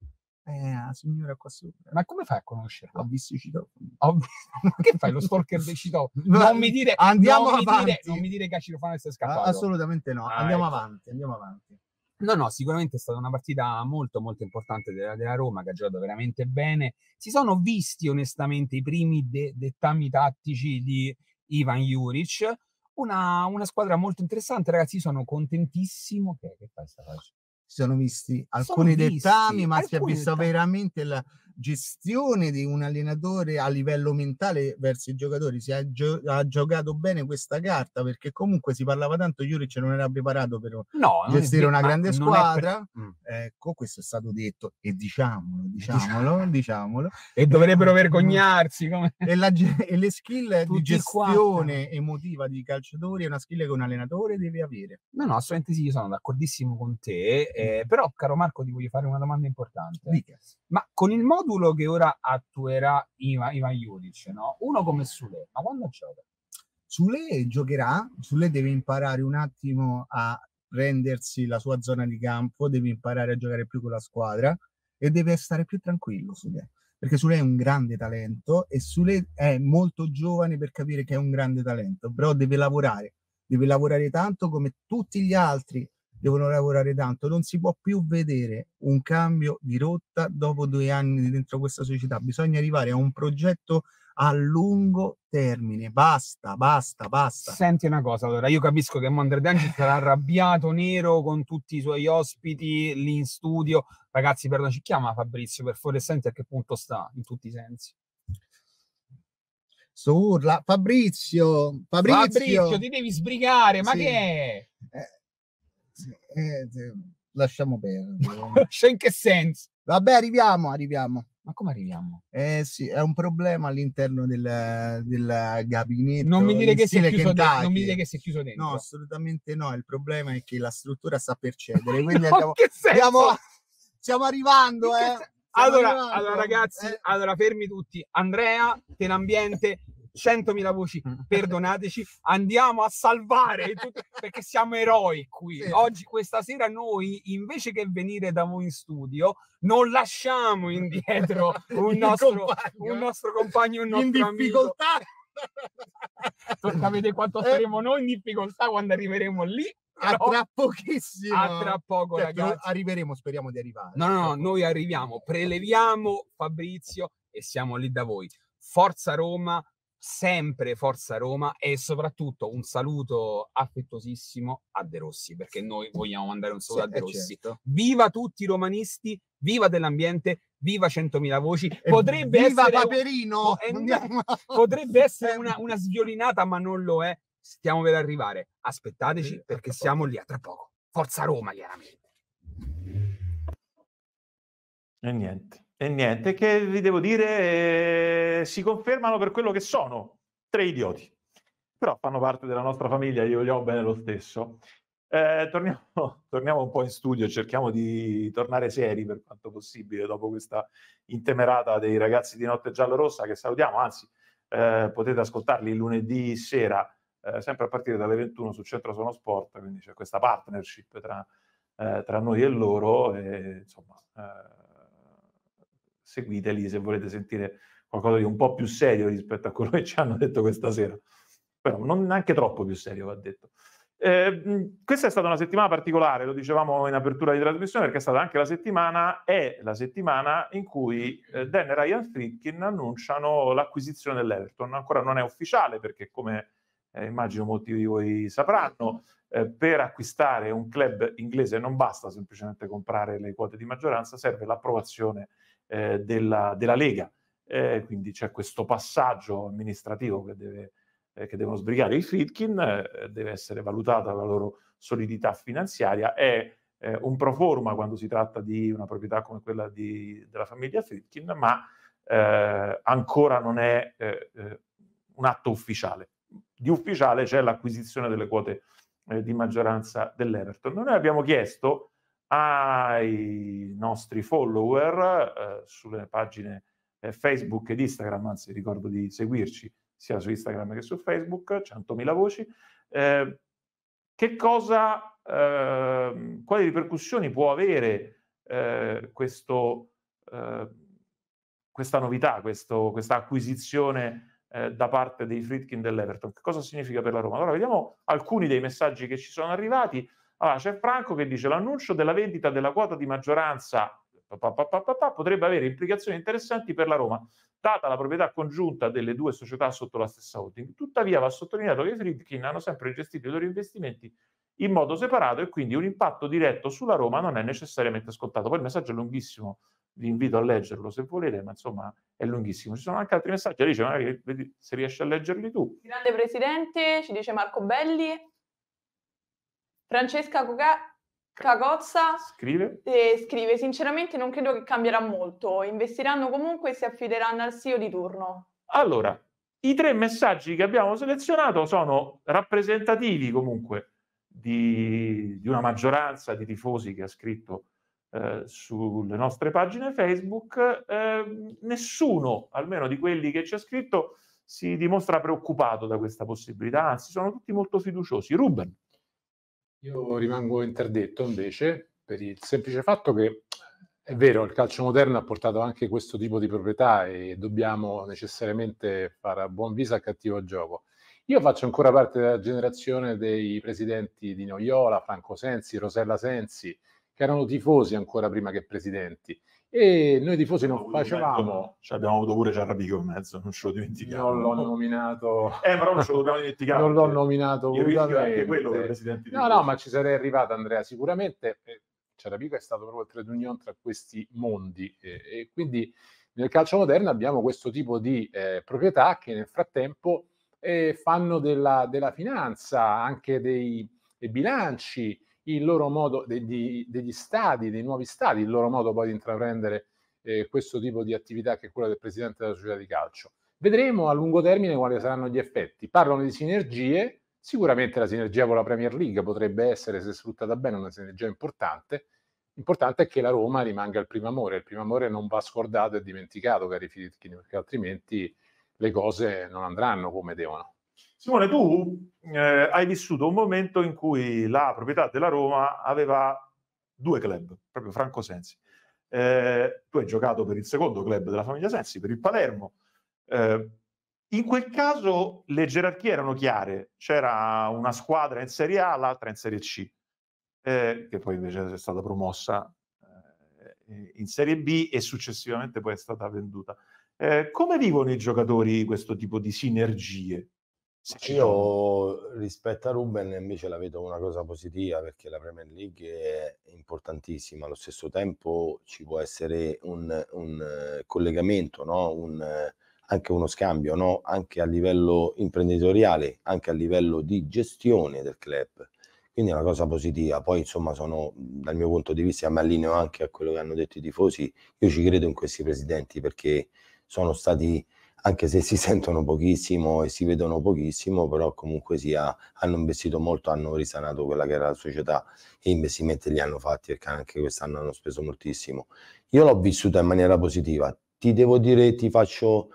Eh, signora qua sopra. Ma come fai a conoscerla? Ho visto i citofoni. Visto... che fai lo stalker dei citofoni? (laughs) non mi dire, andiamo non avanti. Mi dire, non mi dire che a citofano è ah, scappato. Assolutamente no, ah, andiamo ecco. avanti, andiamo avanti. No, no, sicuramente è stata una partita molto, molto importante della, della, Roma che ha giocato veramente bene. Si sono visti onestamente i primi de- dettami tattici di Ivan Juric. Una, una, squadra molto interessante, ragazzi. Sono contentissimo. Che, che fai sta faccia? si sono visti alcuni sono dettami, ma si è visto cioè veramente la, gestione di un allenatore a livello mentale verso i giocatori si è gio- ha giocato bene questa carta perché comunque si parlava tanto Juric non era preparato per no, gestire una grande squadra pre- mm. ecco questo è stato detto e diciamolo diciamolo diciamolo e dovrebbero eh, mm. vergognarsi come... e, la, e, le skill Tutti di gestione emotiva di calciatori è una skill che un allenatore deve avere no no assolutamente sì io sono d'accordissimo con te eh, mm. però caro Marco ti voglio fare una domanda importante Dica. ma con il modo modulo che ora attuerà Ivan, Iva Juric, no? Uno come Sule, ma quando gioca? Sule giocherà, Sule deve imparare un attimo a rendersi la sua zona di campo, deve imparare a giocare più con la squadra e deve stare più tranquillo Sule, perché Sule è un grande talento e Sule è molto giovane per capire che è un grande talento, però deve lavorare, deve lavorare tanto come tutti gli altri devono lavorare tanto. Non si può più vedere un cambio di rotta dopo due anni dentro questa società. Bisogna arrivare a un progetto a lungo termine. Basta, basta, basta. Senti una cosa, allora io capisco che Mondre Danger sarà arrabbiato nero con tutti i suoi ospiti lì in studio. Ragazzi, perdono, ci chiama Fabrizio per fuori senti a che punto sta in tutti i sensi. Su urla Fabrizio, Fabrizio, Fabrizio ti devi sbrigare, ma sì. che è? eh, lasciamo perdere. (laughs) Cioè, in che senso? Vabbè, arriviamo, arriviamo. Ma come arriviamo? Eh sì, è un problema all'interno del, del gabinetto. Non mi, dire che si è chiuso dentro, non mi dire che si è chiuso dentro. No, assolutamente no. Il problema è che la struttura sta per cedere. (laughs) Quindi no, andiamo, andiamo, stiamo arrivando, eh. allora, allora, ragazzi, eh. allora fermi tutti. Andrea, Tenambiente, 100.000 voci, mm. perdonateci, andiamo a salvare (laughs) tutto, perché siamo eroi qui. Sì. Oggi, questa sera, noi invece che venire da voi in studio, non lasciamo indietro (laughs) un, nostro, compagno, un nostro compagno, un nostro in amico. difficoltà. (laughs) Sapete quanto eh. saremo noi in difficoltà quando arriveremo lì? a tra pochissimo a tra poco certo, ragazzi arriveremo speriamo di arrivare no no no noi arriviamo preleviamo Fabrizio e siamo lì da voi forza Roma sempre Forza Roma e soprattutto un saluto affettuosissimo a De Rossi, perché noi vogliamo mandare un saluto sì, a De eh, Rossi. Certo. Viva tutti i romanisti, viva dell'ambiente, viva 100.000 voci. Potrebbe viva essere Paperino! Eh, un... (laughs) potrebbe essere eh. una, una sviolinata, ma non lo è. Stiamo per arrivare. Aspettateci sì, perché siamo lì a tra poco. Forza Roma, chiaramente. E niente. E niente, che vi devo dire, eh, si confermano per quello che sono, tre idioti. Però fanno parte della nostra famiglia, io li ho bene lo stesso. Eh, torniamo, (laughs) torniamo, un po' in studio, cerchiamo di tornare seri per quanto possibile dopo questa intemerata dei ragazzi di Notte Giallo-Rossa che salutiamo, anzi eh, potete ascoltarli lunedì sera, eh, sempre a partire dalle 21 su Centro Sono Sport, quindi c'è questa partnership tra, eh, tra noi e loro, e, insomma seguiteli se volete sentire qualcosa di un po' più serio rispetto a quello che ci hanno detto questa sera. Però non neanche troppo più serio, va detto. Eh, questa è stata una settimana particolare, lo dicevamo in apertura di trasmissione, perché è stata anche la settimana, è la settimana in cui eh, Dan e Ryan Fritkin annunciano l'acquisizione dell'Everton. Ancora non è ufficiale perché, come eh, immagino molti di voi sapranno, eh, per acquistare un club inglese non basta semplicemente comprare le quote di maggioranza, serve l'approvazione eh, eh, della, della, Lega. Eh, quindi c'è questo passaggio amministrativo che, deve, eh, che devono sbrigare i Fritkin, eh, deve essere valutata la loro solidità finanziaria. È eh, un pro forma quando si tratta di una proprietà come quella di, della famiglia Fritkin, ma eh, ancora non è un atto ufficiale. Di ufficiale c'è l'acquisizione delle quote di maggioranza dell'Everton. Noi abbiamo chiesto ai nostri follower eh, sulle pagine eh, Facebook ed Instagram, anzi ricordo di seguirci sia su Instagram che su Facebook, 100.000 voci, eh, che cosa, ehm, quali ripercussioni può avere eh, questo, ehm, questa novità, questo, questa acquisizione eh, da parte dei Fritkin dell'Everton? Che cosa significa per la Roma? Allora vediamo alcuni dei messaggi che ci sono arrivati. Allora c'è Franco che dice l'annuncio della vendita della quota di maggioranza pa, pa, pa, potrebbe avere implicazioni interessanti per la Roma, data la proprietà congiunta delle due società sotto la stessa holding. Tuttavia va sottolineato che i Friedkin hanno sempre gestito i loro investimenti in modo separato e quindi un impatto diretto sulla Roma non è necessariamente scontato. Poi il messaggio è lunghissimo, vi invito a leggerlo se volete, ma insomma è lunghissimo. Ci sono anche altri messaggi, Alice, magari se riesci a leggerli tu. Grande Presidente, ci dice Marco Belli, Francesca Coga- Cagozza scrive. Eh, scrive: Sinceramente, non credo che cambierà molto. Investiranno comunque e si affideranno al CEO di turno. Allora, i tre messaggi che abbiamo selezionato sono rappresentativi comunque di, di una maggioranza di tifosi che ha scritto eh, sulle nostre pagine Facebook. Eh, nessuno, almeno di quelli che ci ha scritto, si dimostra preoccupato da questa possibilità, anzi, sono tutti molto fiduciosi. Ruben. Io rimango interdetto invece per il semplice fatto che è vero, il calcio moderno ha portato anche questo tipo di proprietà e dobbiamo necessariamente fare a buon viso a cattivo gioco. Io faccio ancora parte della generazione dei presidenti di Noiola, Franco Sensi, Rosella Sensi, che erano tifosi ancora prima che presidenti e noi tifosi non facevamo. Cioè abbiamo avuto pure Ciarrapico in mezzo, non ce lo dimentichiamo. Non l'ho nominato. Eh, però non ce lo dobbiamo dimenticare. non l'ho nominato. Il rischio è anche quello del presidente. No, no, ma ci sarei arrivato Andrea, sicuramente. Eh, Ciarrapico è stato proprio il trade union tra questi mondi eh, e quindi nel calcio moderno abbiamo questo tipo di eh, proprietà che nel frattempo eh, fanno della, della, finanza, anche dei, dei bilanci, il loro modo degli, degli stadi, dei nuovi stadi, il loro modo poi di intraprendere eh, questo tipo di attività che è quella del presidente della società di calcio. Vedremo a lungo termine quali saranno gli effetti. Parlano di sinergie, sicuramente la sinergia con la Premier League potrebbe essere, se sfruttata bene, una sinergia importante. L'importante è che la Roma rimanga il primo amore, il primo amore non va scordato e dimenticato, cari Filippini, perché altrimenti le cose non andranno come devono. Simone, tu eh, hai vissuto un momento in cui la proprietà della Roma aveva due club, proprio Franco Sensi. Eh, tu hai giocato per il secondo club della famiglia Sensi, per il Palermo. Eh, in quel caso le gerarchie erano chiare, c'era una squadra in Serie A, l'altra in Serie C, eh, che poi invece è stata promossa eh, in Serie B e successivamente poi è stata venduta. Eh, come vivono i giocatori questo tipo di sinergie? Io rispetto a Ruben invece la vedo una cosa positiva perché la Premier League è importantissima, allo stesso tempo ci può essere un, un eh, collegamento, no? un, eh, anche uno scambio, no? anche a livello imprenditoriale, anche a livello di gestione del club. Quindi è una cosa positiva. Poi insomma sono, dal mio punto di vista, mi allineo anche a quello che hanno detto i tifosi, io ci credo in questi presidenti perché sono stati anche se si (laughs) sentono pochissimo e si vedono pochissimo, però comunque sia, hanno investito molto, hanno risanato quella che era la società e investimenti li hanno fatti perché anche quest'anno hanno speso moltissimo. Io l'ho vissuta in maniera positiva, ti devo dire, ti faccio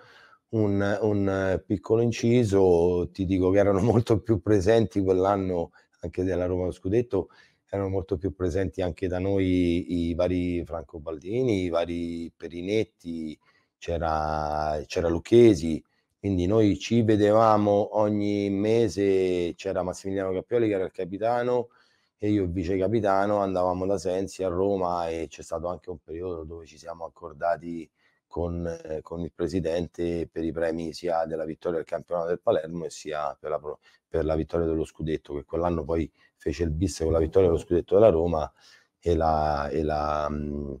un, un piccolo inciso, ti dico che erano (laughs) molto più presenti quell'anno anche della Roma lo Scudetto, erano molto più presenti anche da noi i vari Franco Baldini, i vari Perinetti, c'era, c'era Lucchesi, quindi noi ci vedevamo ogni mese, c'era Massimiliano Cappioli che era il capitano e io il vice capitano, andavamo da Sensi a Roma e c'è stato anche un periodo dove ci siamo accordati con, eh, con il presidente per i premi sia della vittoria del campionato del Palermo e sia per la, per la vittoria dello scudetto, che quell'anno poi fece il bis con la vittoria dello scudetto della Roma e la... E la mh, mm,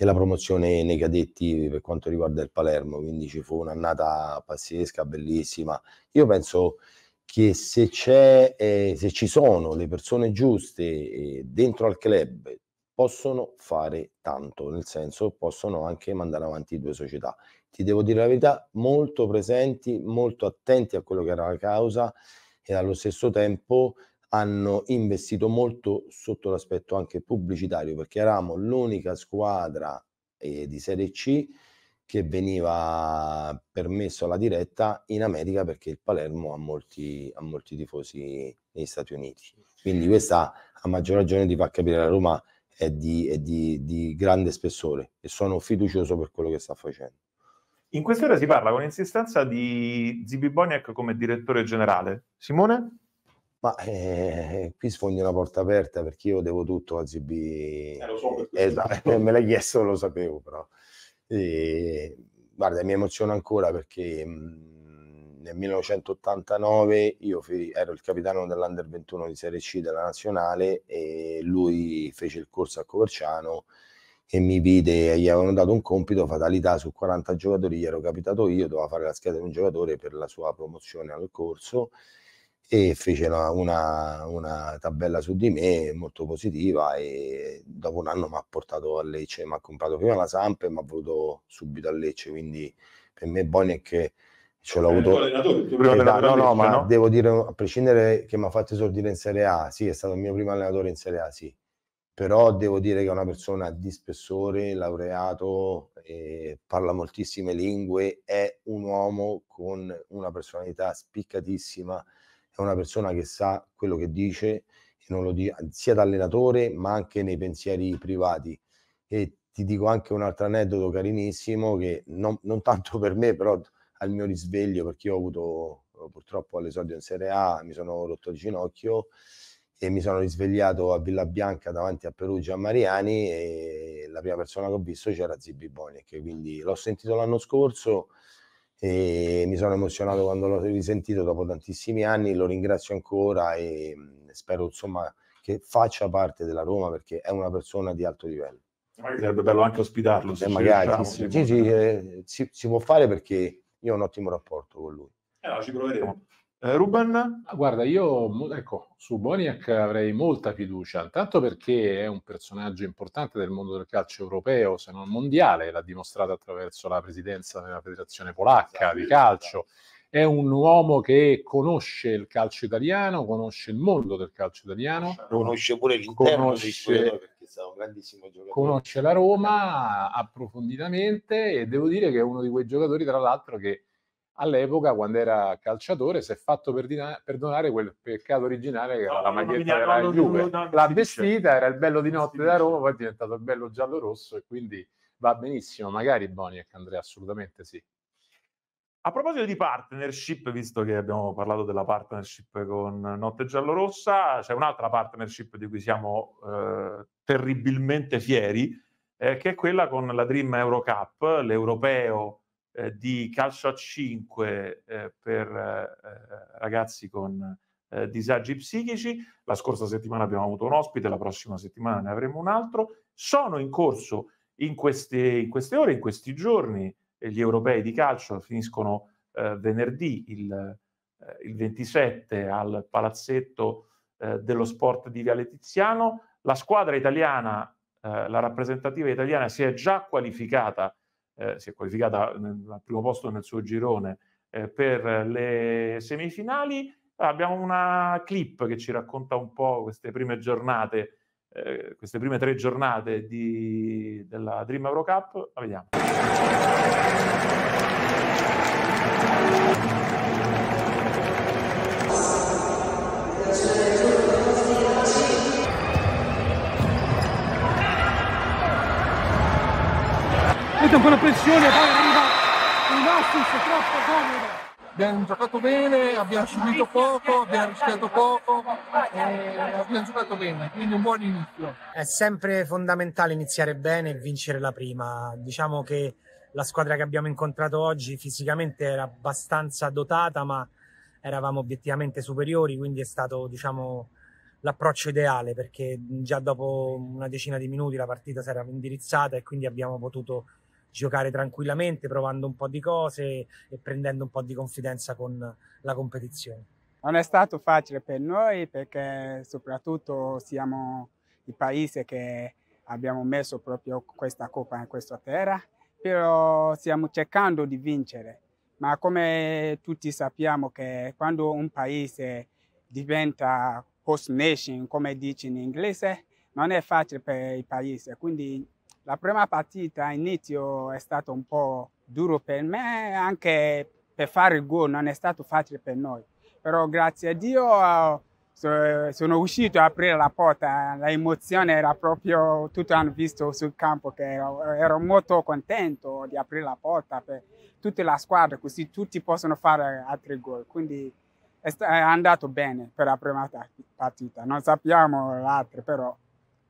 e la promozione nei cadetti per quanto riguarda il Palermo, quindi ci fu un'annata pazzesca, bellissima. Io penso che se, c'è, eh, se ci sono le persone giuste eh, dentro al club possono fare tanto, nel senso possono anche mandare avanti due società. Ti devo dire la verità, molto presenti, molto attenti a quello che era la causa e allo stesso tempo hanno investito molto sotto l'aspetto anche pubblicitario perché eravamo l'unica squadra eh, di Serie C che veniva permesso alla diretta in America perché il Palermo ha molti, ha molti tifosi negli Stati Uniti. Quindi questa a maggior ragione ti fa capire la Roma è di, è di, di grande spessore e sono fiducioso per quello che sta facendo. In quest'ora si parla con insistenza di Zibiboniak come direttore generale. Simone? Ma eh, qui sfondi una porta aperta perché io devo tutto a ZB. Eh, lo so, esatto, (laughs) me l'hai chiesto, lo sapevo però. E, ehm, guarda, mi emoziono ancora perché mhmm, nel 1989 io ero il capitano dell'Under 21 di Serie C della Nazionale e lui fece il corso a Coverciano e mi vide, gli avevano dato un compito, fatalità, su 40 giocatori gli ero capitato io, doveva fare la scheda di un giocatore per la sua promozione al corso e fece una, una, una, tabella su di me molto positiva e dopo un anno mi ha portato a Lecce, mi ha comprato prima la Samp e mi ha voluto subito a Lecce, quindi per me Boniek ce l'ho eh, avuto... Eh, esatto, da, no, no, ma no? devo dire, a prescindere che mi ha fatto esordire in Serie A, sì, è stato il mio primo allenatore in Serie A, sì, però devo dire che è una persona di spessore, laureato, eh, parla moltissime lingue, è un uomo con una personalità spiccatissima è una persona che sa quello che dice, dice sia da allenatore ma anche nei pensieri privati. E ti dico anche un altro aneddoto carinissimo che non, non tanto per me, però al mio risveglio, perché io ho avuto eh, purtroppo all'esordio in Serie A, mi sono rotto il ginocchio e mi sono risvegliato a Villa Bianca davanti a Perugia a Mariani e la prima persona che ho visto c'era Zibi Boniek, quindi l'ho sentito l'anno scorso e mi sono emozionato quando l'ho risentito dopo tantissimi anni, lo ringrazio ancora e mm, spero insomma che faccia parte della Roma perché è una persona di alto livello. Magari sarebbe bello anche ospitarlo. Se magari diciamo, si, si, si, si, può fare perché io ho un ottimo rapporto con lui. Eh no, ci proveremo. Eh, Ruben? Guarda, io ecco, su Boniac avrei molta fiducia, intanto perché è un personaggio importante del mondo del calcio europeo, se non mondiale, l'ha dimostrato attraverso la presidenza della Federazione Polacca di calcio. È un uomo che conosce il calcio italiano, conosce il mondo del calcio italiano. Conosce pure l'interno conosce, un grandissimo giocatore. Conosce la Roma approfonditamente e devo dire che è uno di quei giocatori, tra l'altro, che all'epoca, quando era calciatore, si è fatto perdonare quel peccato originale che no, la maglietta no, della no, Juve. la vestita era il bello di notte da Roma, poi è diventato il bello giallo-rosso e quindi va benissimo, magari Boniek Andrea, assolutamente sì. A proposito di partnership, visto che abbiamo parlato della partnership con Notte Giallo Rossa, c'è un'altra partnership di cui siamo eh, terribilmente fieri, eh, che è quella con la Dream Cup, l'europeo eh, di calcio a 5 eh, per eh, ragazzi con eh, disagi psichici. La scorsa settimana abbiamo avuto un ospite, la prossima settimana ne avremo un altro. Sono in corso in queste, in queste ore, in questi giorni, eh, gli europei di calcio finiscono venerdì il, il, 27 al palazzetto dello sport di Viale Tiziano. La squadra italiana, la rappresentativa italiana, si è già qualificata eh, si è qualificata al primo posto nel suo girone eh, per le semifinali. Abbiamo una clip che ci racconta un po' queste prime giornate, eh, queste prime tre giornate di, della Dream Euro Cup. La vediamo. mette un po' la pressione e poi arriva un assist troppo comodo abbiamo giocato bene, abbiamo subito poco, abbiamo rischiato poco eh, abbiamo giocato bene, quindi un buon inizio. È sempre fondamentale iniziare bene e vincere la prima. Diciamo che la squadra che abbiamo incontrato oggi fisicamente era abbastanza dotata, ma eravamo obiettivamente superiori, quindi è stato diciamo, l'approccio ideale perché già dopo una decina di minuti la partita si era indirizzata e quindi abbiamo potuto giocare tranquillamente, provando un po' di cose e prendendo un po' di confidenza con la competizione. Non è stato facile per noi perché soprattutto siamo il paese che abbiamo messo proprio questa coppa in questa terra, però stiamo cercando di vincere. Ma come tutti sappiamo che quando un paese diventa host nation, come dice in inglese, non è facile per il paese, quindi la prima partita all'inizio è stato un po' duro per me, anche per fare il gol non è stato facile per noi. Però grazie a Dio sono uscito ad aprire la porta, l'emozione era proprio, tutti hanno visto sul campo che ero, molto contento di aprire la porta per tutta la squadra, così tutti possono fare altri gol. Quindi è andato bene per la prima partita, non sappiamo l'altra però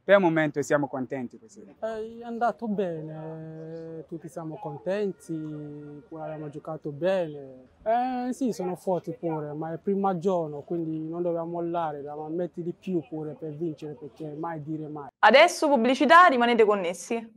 per il momento siamo contenti così. È andato bene, tutti siamo contenti, abbiamo giocato bene. Eh, sì, sono forti pure, ma è il primo giorno, quindi non dobbiamo mollare, dobbiamo mettere di più pure per vincere, perché mai dire mai. Adesso pubblicità, rimanete connessi.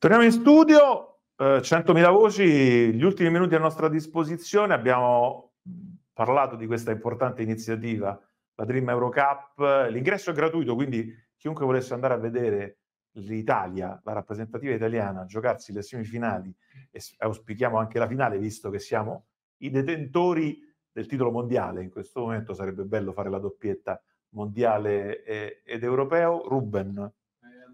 Torniamo in studio, eh, 100.000 voci, gli ultimi minuti a nostra disposizione, abbiamo parlato di questa importante iniziativa, la Dream Euro Cup, l'ingresso è gratuito, quindi chiunque volesse andare a vedere l'Italia, la rappresentativa italiana, giocarsi le semifinali e auspichiamo anche la finale, visto che siamo i detentori del titolo mondiale, in questo momento sarebbe bello fare la doppietta mondiale ed europeo, Ruben.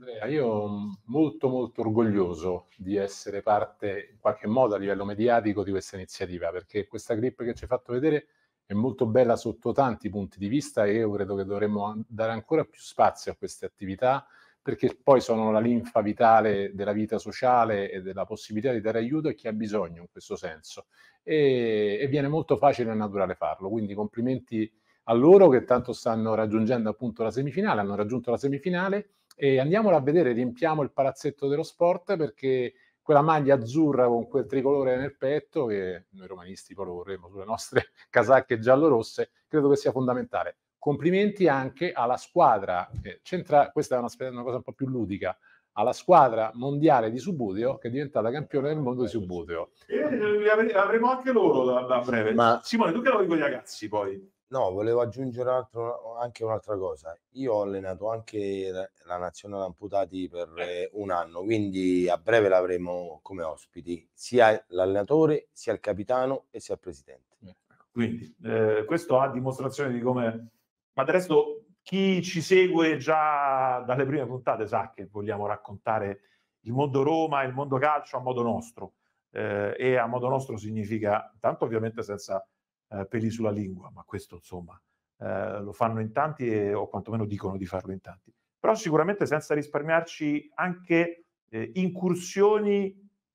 Andrea, io sono molto molto orgoglioso di essere parte in qualche modo a livello mediatico di questa iniziativa perché questa clip che ci hai fatto vedere è molto bella sotto tanti punti di vista e io credo che dovremmo dare ancora più spazio a queste attività perché poi sono la linfa vitale della vita sociale e della possibilità di dare aiuto a chi ha bisogno in questo senso e, e viene molto facile e naturale farlo, quindi complimenti a loro che tanto stanno raggiungendo appunto la semifinale, hanno raggiunto la semifinale e andiamola a vedere, riempiamo il palazzetto dello sport perché quella maglia azzurra con quel tricolore nel petto che noi romanisti poi lo vorremmo sulle nostre (laughs) casacche giallo-rosse, credo che sia fondamentale. Complimenti anche alla squadra, eh, centra, questa è una, una, cosa un po' più ludica, alla squadra mondiale di Subuteo che è diventata campione del mondo di Subuteo. E eh, eh, avremo anche loro da, breve. Ma... Simone, tu che lo dico ai ragazzi poi? No, volevo aggiungere altro- anche un'altra cosa. Io ho allenato anche la, nazionale amputati per eh. eh, un anno, quindi a breve l'avremo come ospiti, sia l'allenatore, sia il capitano e sia il presidente. Ecco, quindi eh, questo ha dimostrazione di come... Ma del resto chi ci segue già dalle prime puntate sa che vogliamo raccontare il mondo Roma, il mondo calcio a modo nostro. Eh, e a modo nostro significa tanto ovviamente senza eh, peli sulla lingua, ma questo insomma eh, lo fanno in tanti e, o quantomeno dicono di farlo in tanti. Però sicuramente senza risparmiarci anche eh, incursioni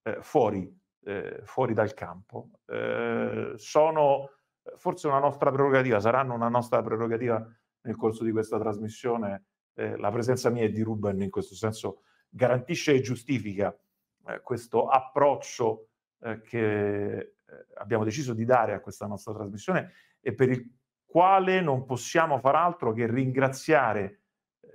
eh, fuori, eh, fuori, dal campo. Mm. Eh, sono forse una nostra prerogativa, saranno una nostra prerogativa nel corso di questa trasmissione. la presenza mia e di Ruben in questo senso garantisce e giustifica questo approccio eh, che eh, abbiamo deciso di dare a questa nostra trasmissione e per il quale non possiamo far altro che ringraziare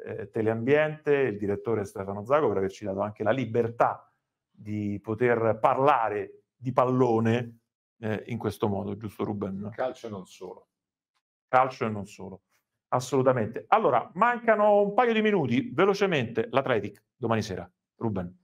eh, Teleambiente, il direttore Stefano Zago per averci dato anche la libertà di poter parlare di pallone eh, in questo modo, giusto Ruben? Calcio e non solo. Calcio e non solo, assolutamente. Allora, mancano un paio di minuti, velocemente, l'Atletic domani sera. Ruben.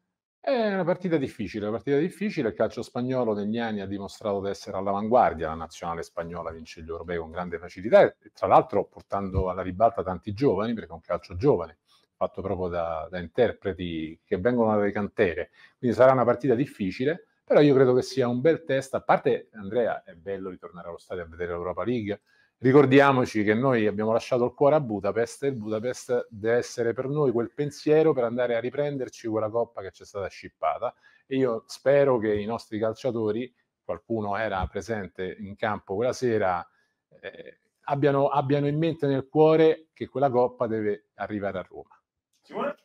È una partita difficile, una partita difficile. Il calcio spagnolo negli anni ha dimostrato di essere all'avanguardia. La nazionale spagnola vince gli europei con grande facilità, e, tra l'altro portando alla ribalta tanti giovani, perché è un calcio giovane, fatto proprio da, da interpreti che vengono dalle cantere. Quindi sarà una partita difficile, però io credo che sia un bel test. A parte, Andrea, è bello ritornare allo stadio a vedere l'Europa League Ricordiamoci che noi abbiamo lasciato il cuore a Budapest e Budapest deve essere per noi quel pensiero per andare a riprenderci quella coppa che ci è stata scippata e io spero che i nostri calciatori, qualcuno era presente in campo quella sera, eh, abbiano, abbiano, in mente nel cuore che quella coppa deve arrivare a Roma.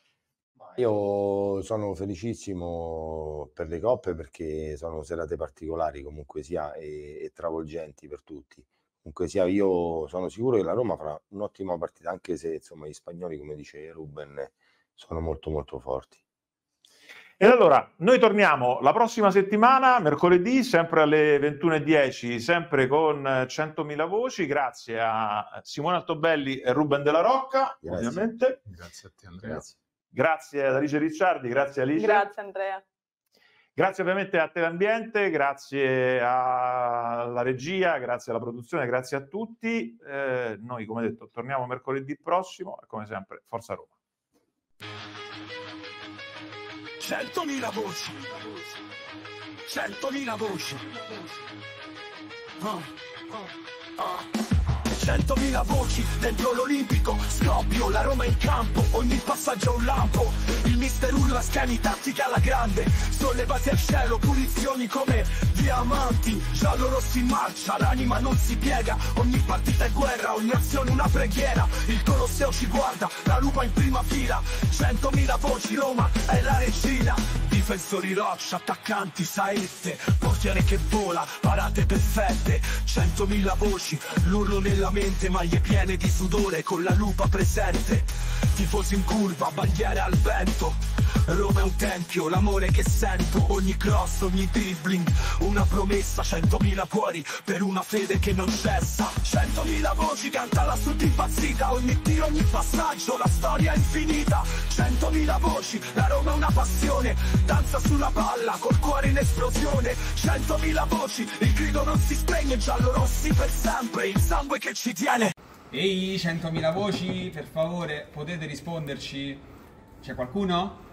Io sono felicissimo per le coppe perché sono serate particolari comunque sia e, e travolgenti per tutti comunque sia io sono sicuro che la Roma farà un'ottima partita anche se insomma gli spagnoli come dice Ruben sono molto molto forti e allora noi torniamo la prossima settimana mercoledì sempre alle 21.10 sempre con 100.000 voci grazie a Simone Altobelli e Ruben della Rocca grazie. ovviamente grazie a te Andrea grazie, grazie ad Alice Ricciardi grazie Alice grazie Andrea Grazie ovviamente a Telambiente, grazie alla regia, grazie alla produzione, grazie a tutti. Eh, noi, come detto, torniamo mercoledì prossimo e come sempre, Forza Roma. 100.000 voci, 100.000 voci. Oh, oh, oh. 100.000 voci dentro l'Olimpico Scoppio, la Roma in campo, ogni passaggio un lampo Il mister urla schemi, tattica alla grande Sollevati al cielo, punizioni come diamanti Giallo rossi in marcia, l'anima non si piega Ogni partita è guerra, ogni azione una preghiera Il Colosseo ci guarda, la lupa in prima fila 100.000 voci, Roma è la regina Difensori roccia, attaccanti, saette Portiere che vola, parate perfette 100.000 voci, l'urlo nella mia solamente maglie piene di sudore con la lupa presente Tifosi in curva, bandiere al vento Roma è un tempio, l'amore che sento Ogni cross, ogni dribbling Una promessa, centomila cuori Per una fede che non cessa Centomila voci, canta la sud impazzita Ogni tiro, ogni passaggio, la storia è infinita Centomila voci, la Roma è una passione Danza sulla palla, col cuore in esplosione Centomila voci, il grido non si spegne Giallo rossi per sempre, il sangue che ci ci Ehi, 100.000 voci, per favore, potete risponderci? C'è qualcuno?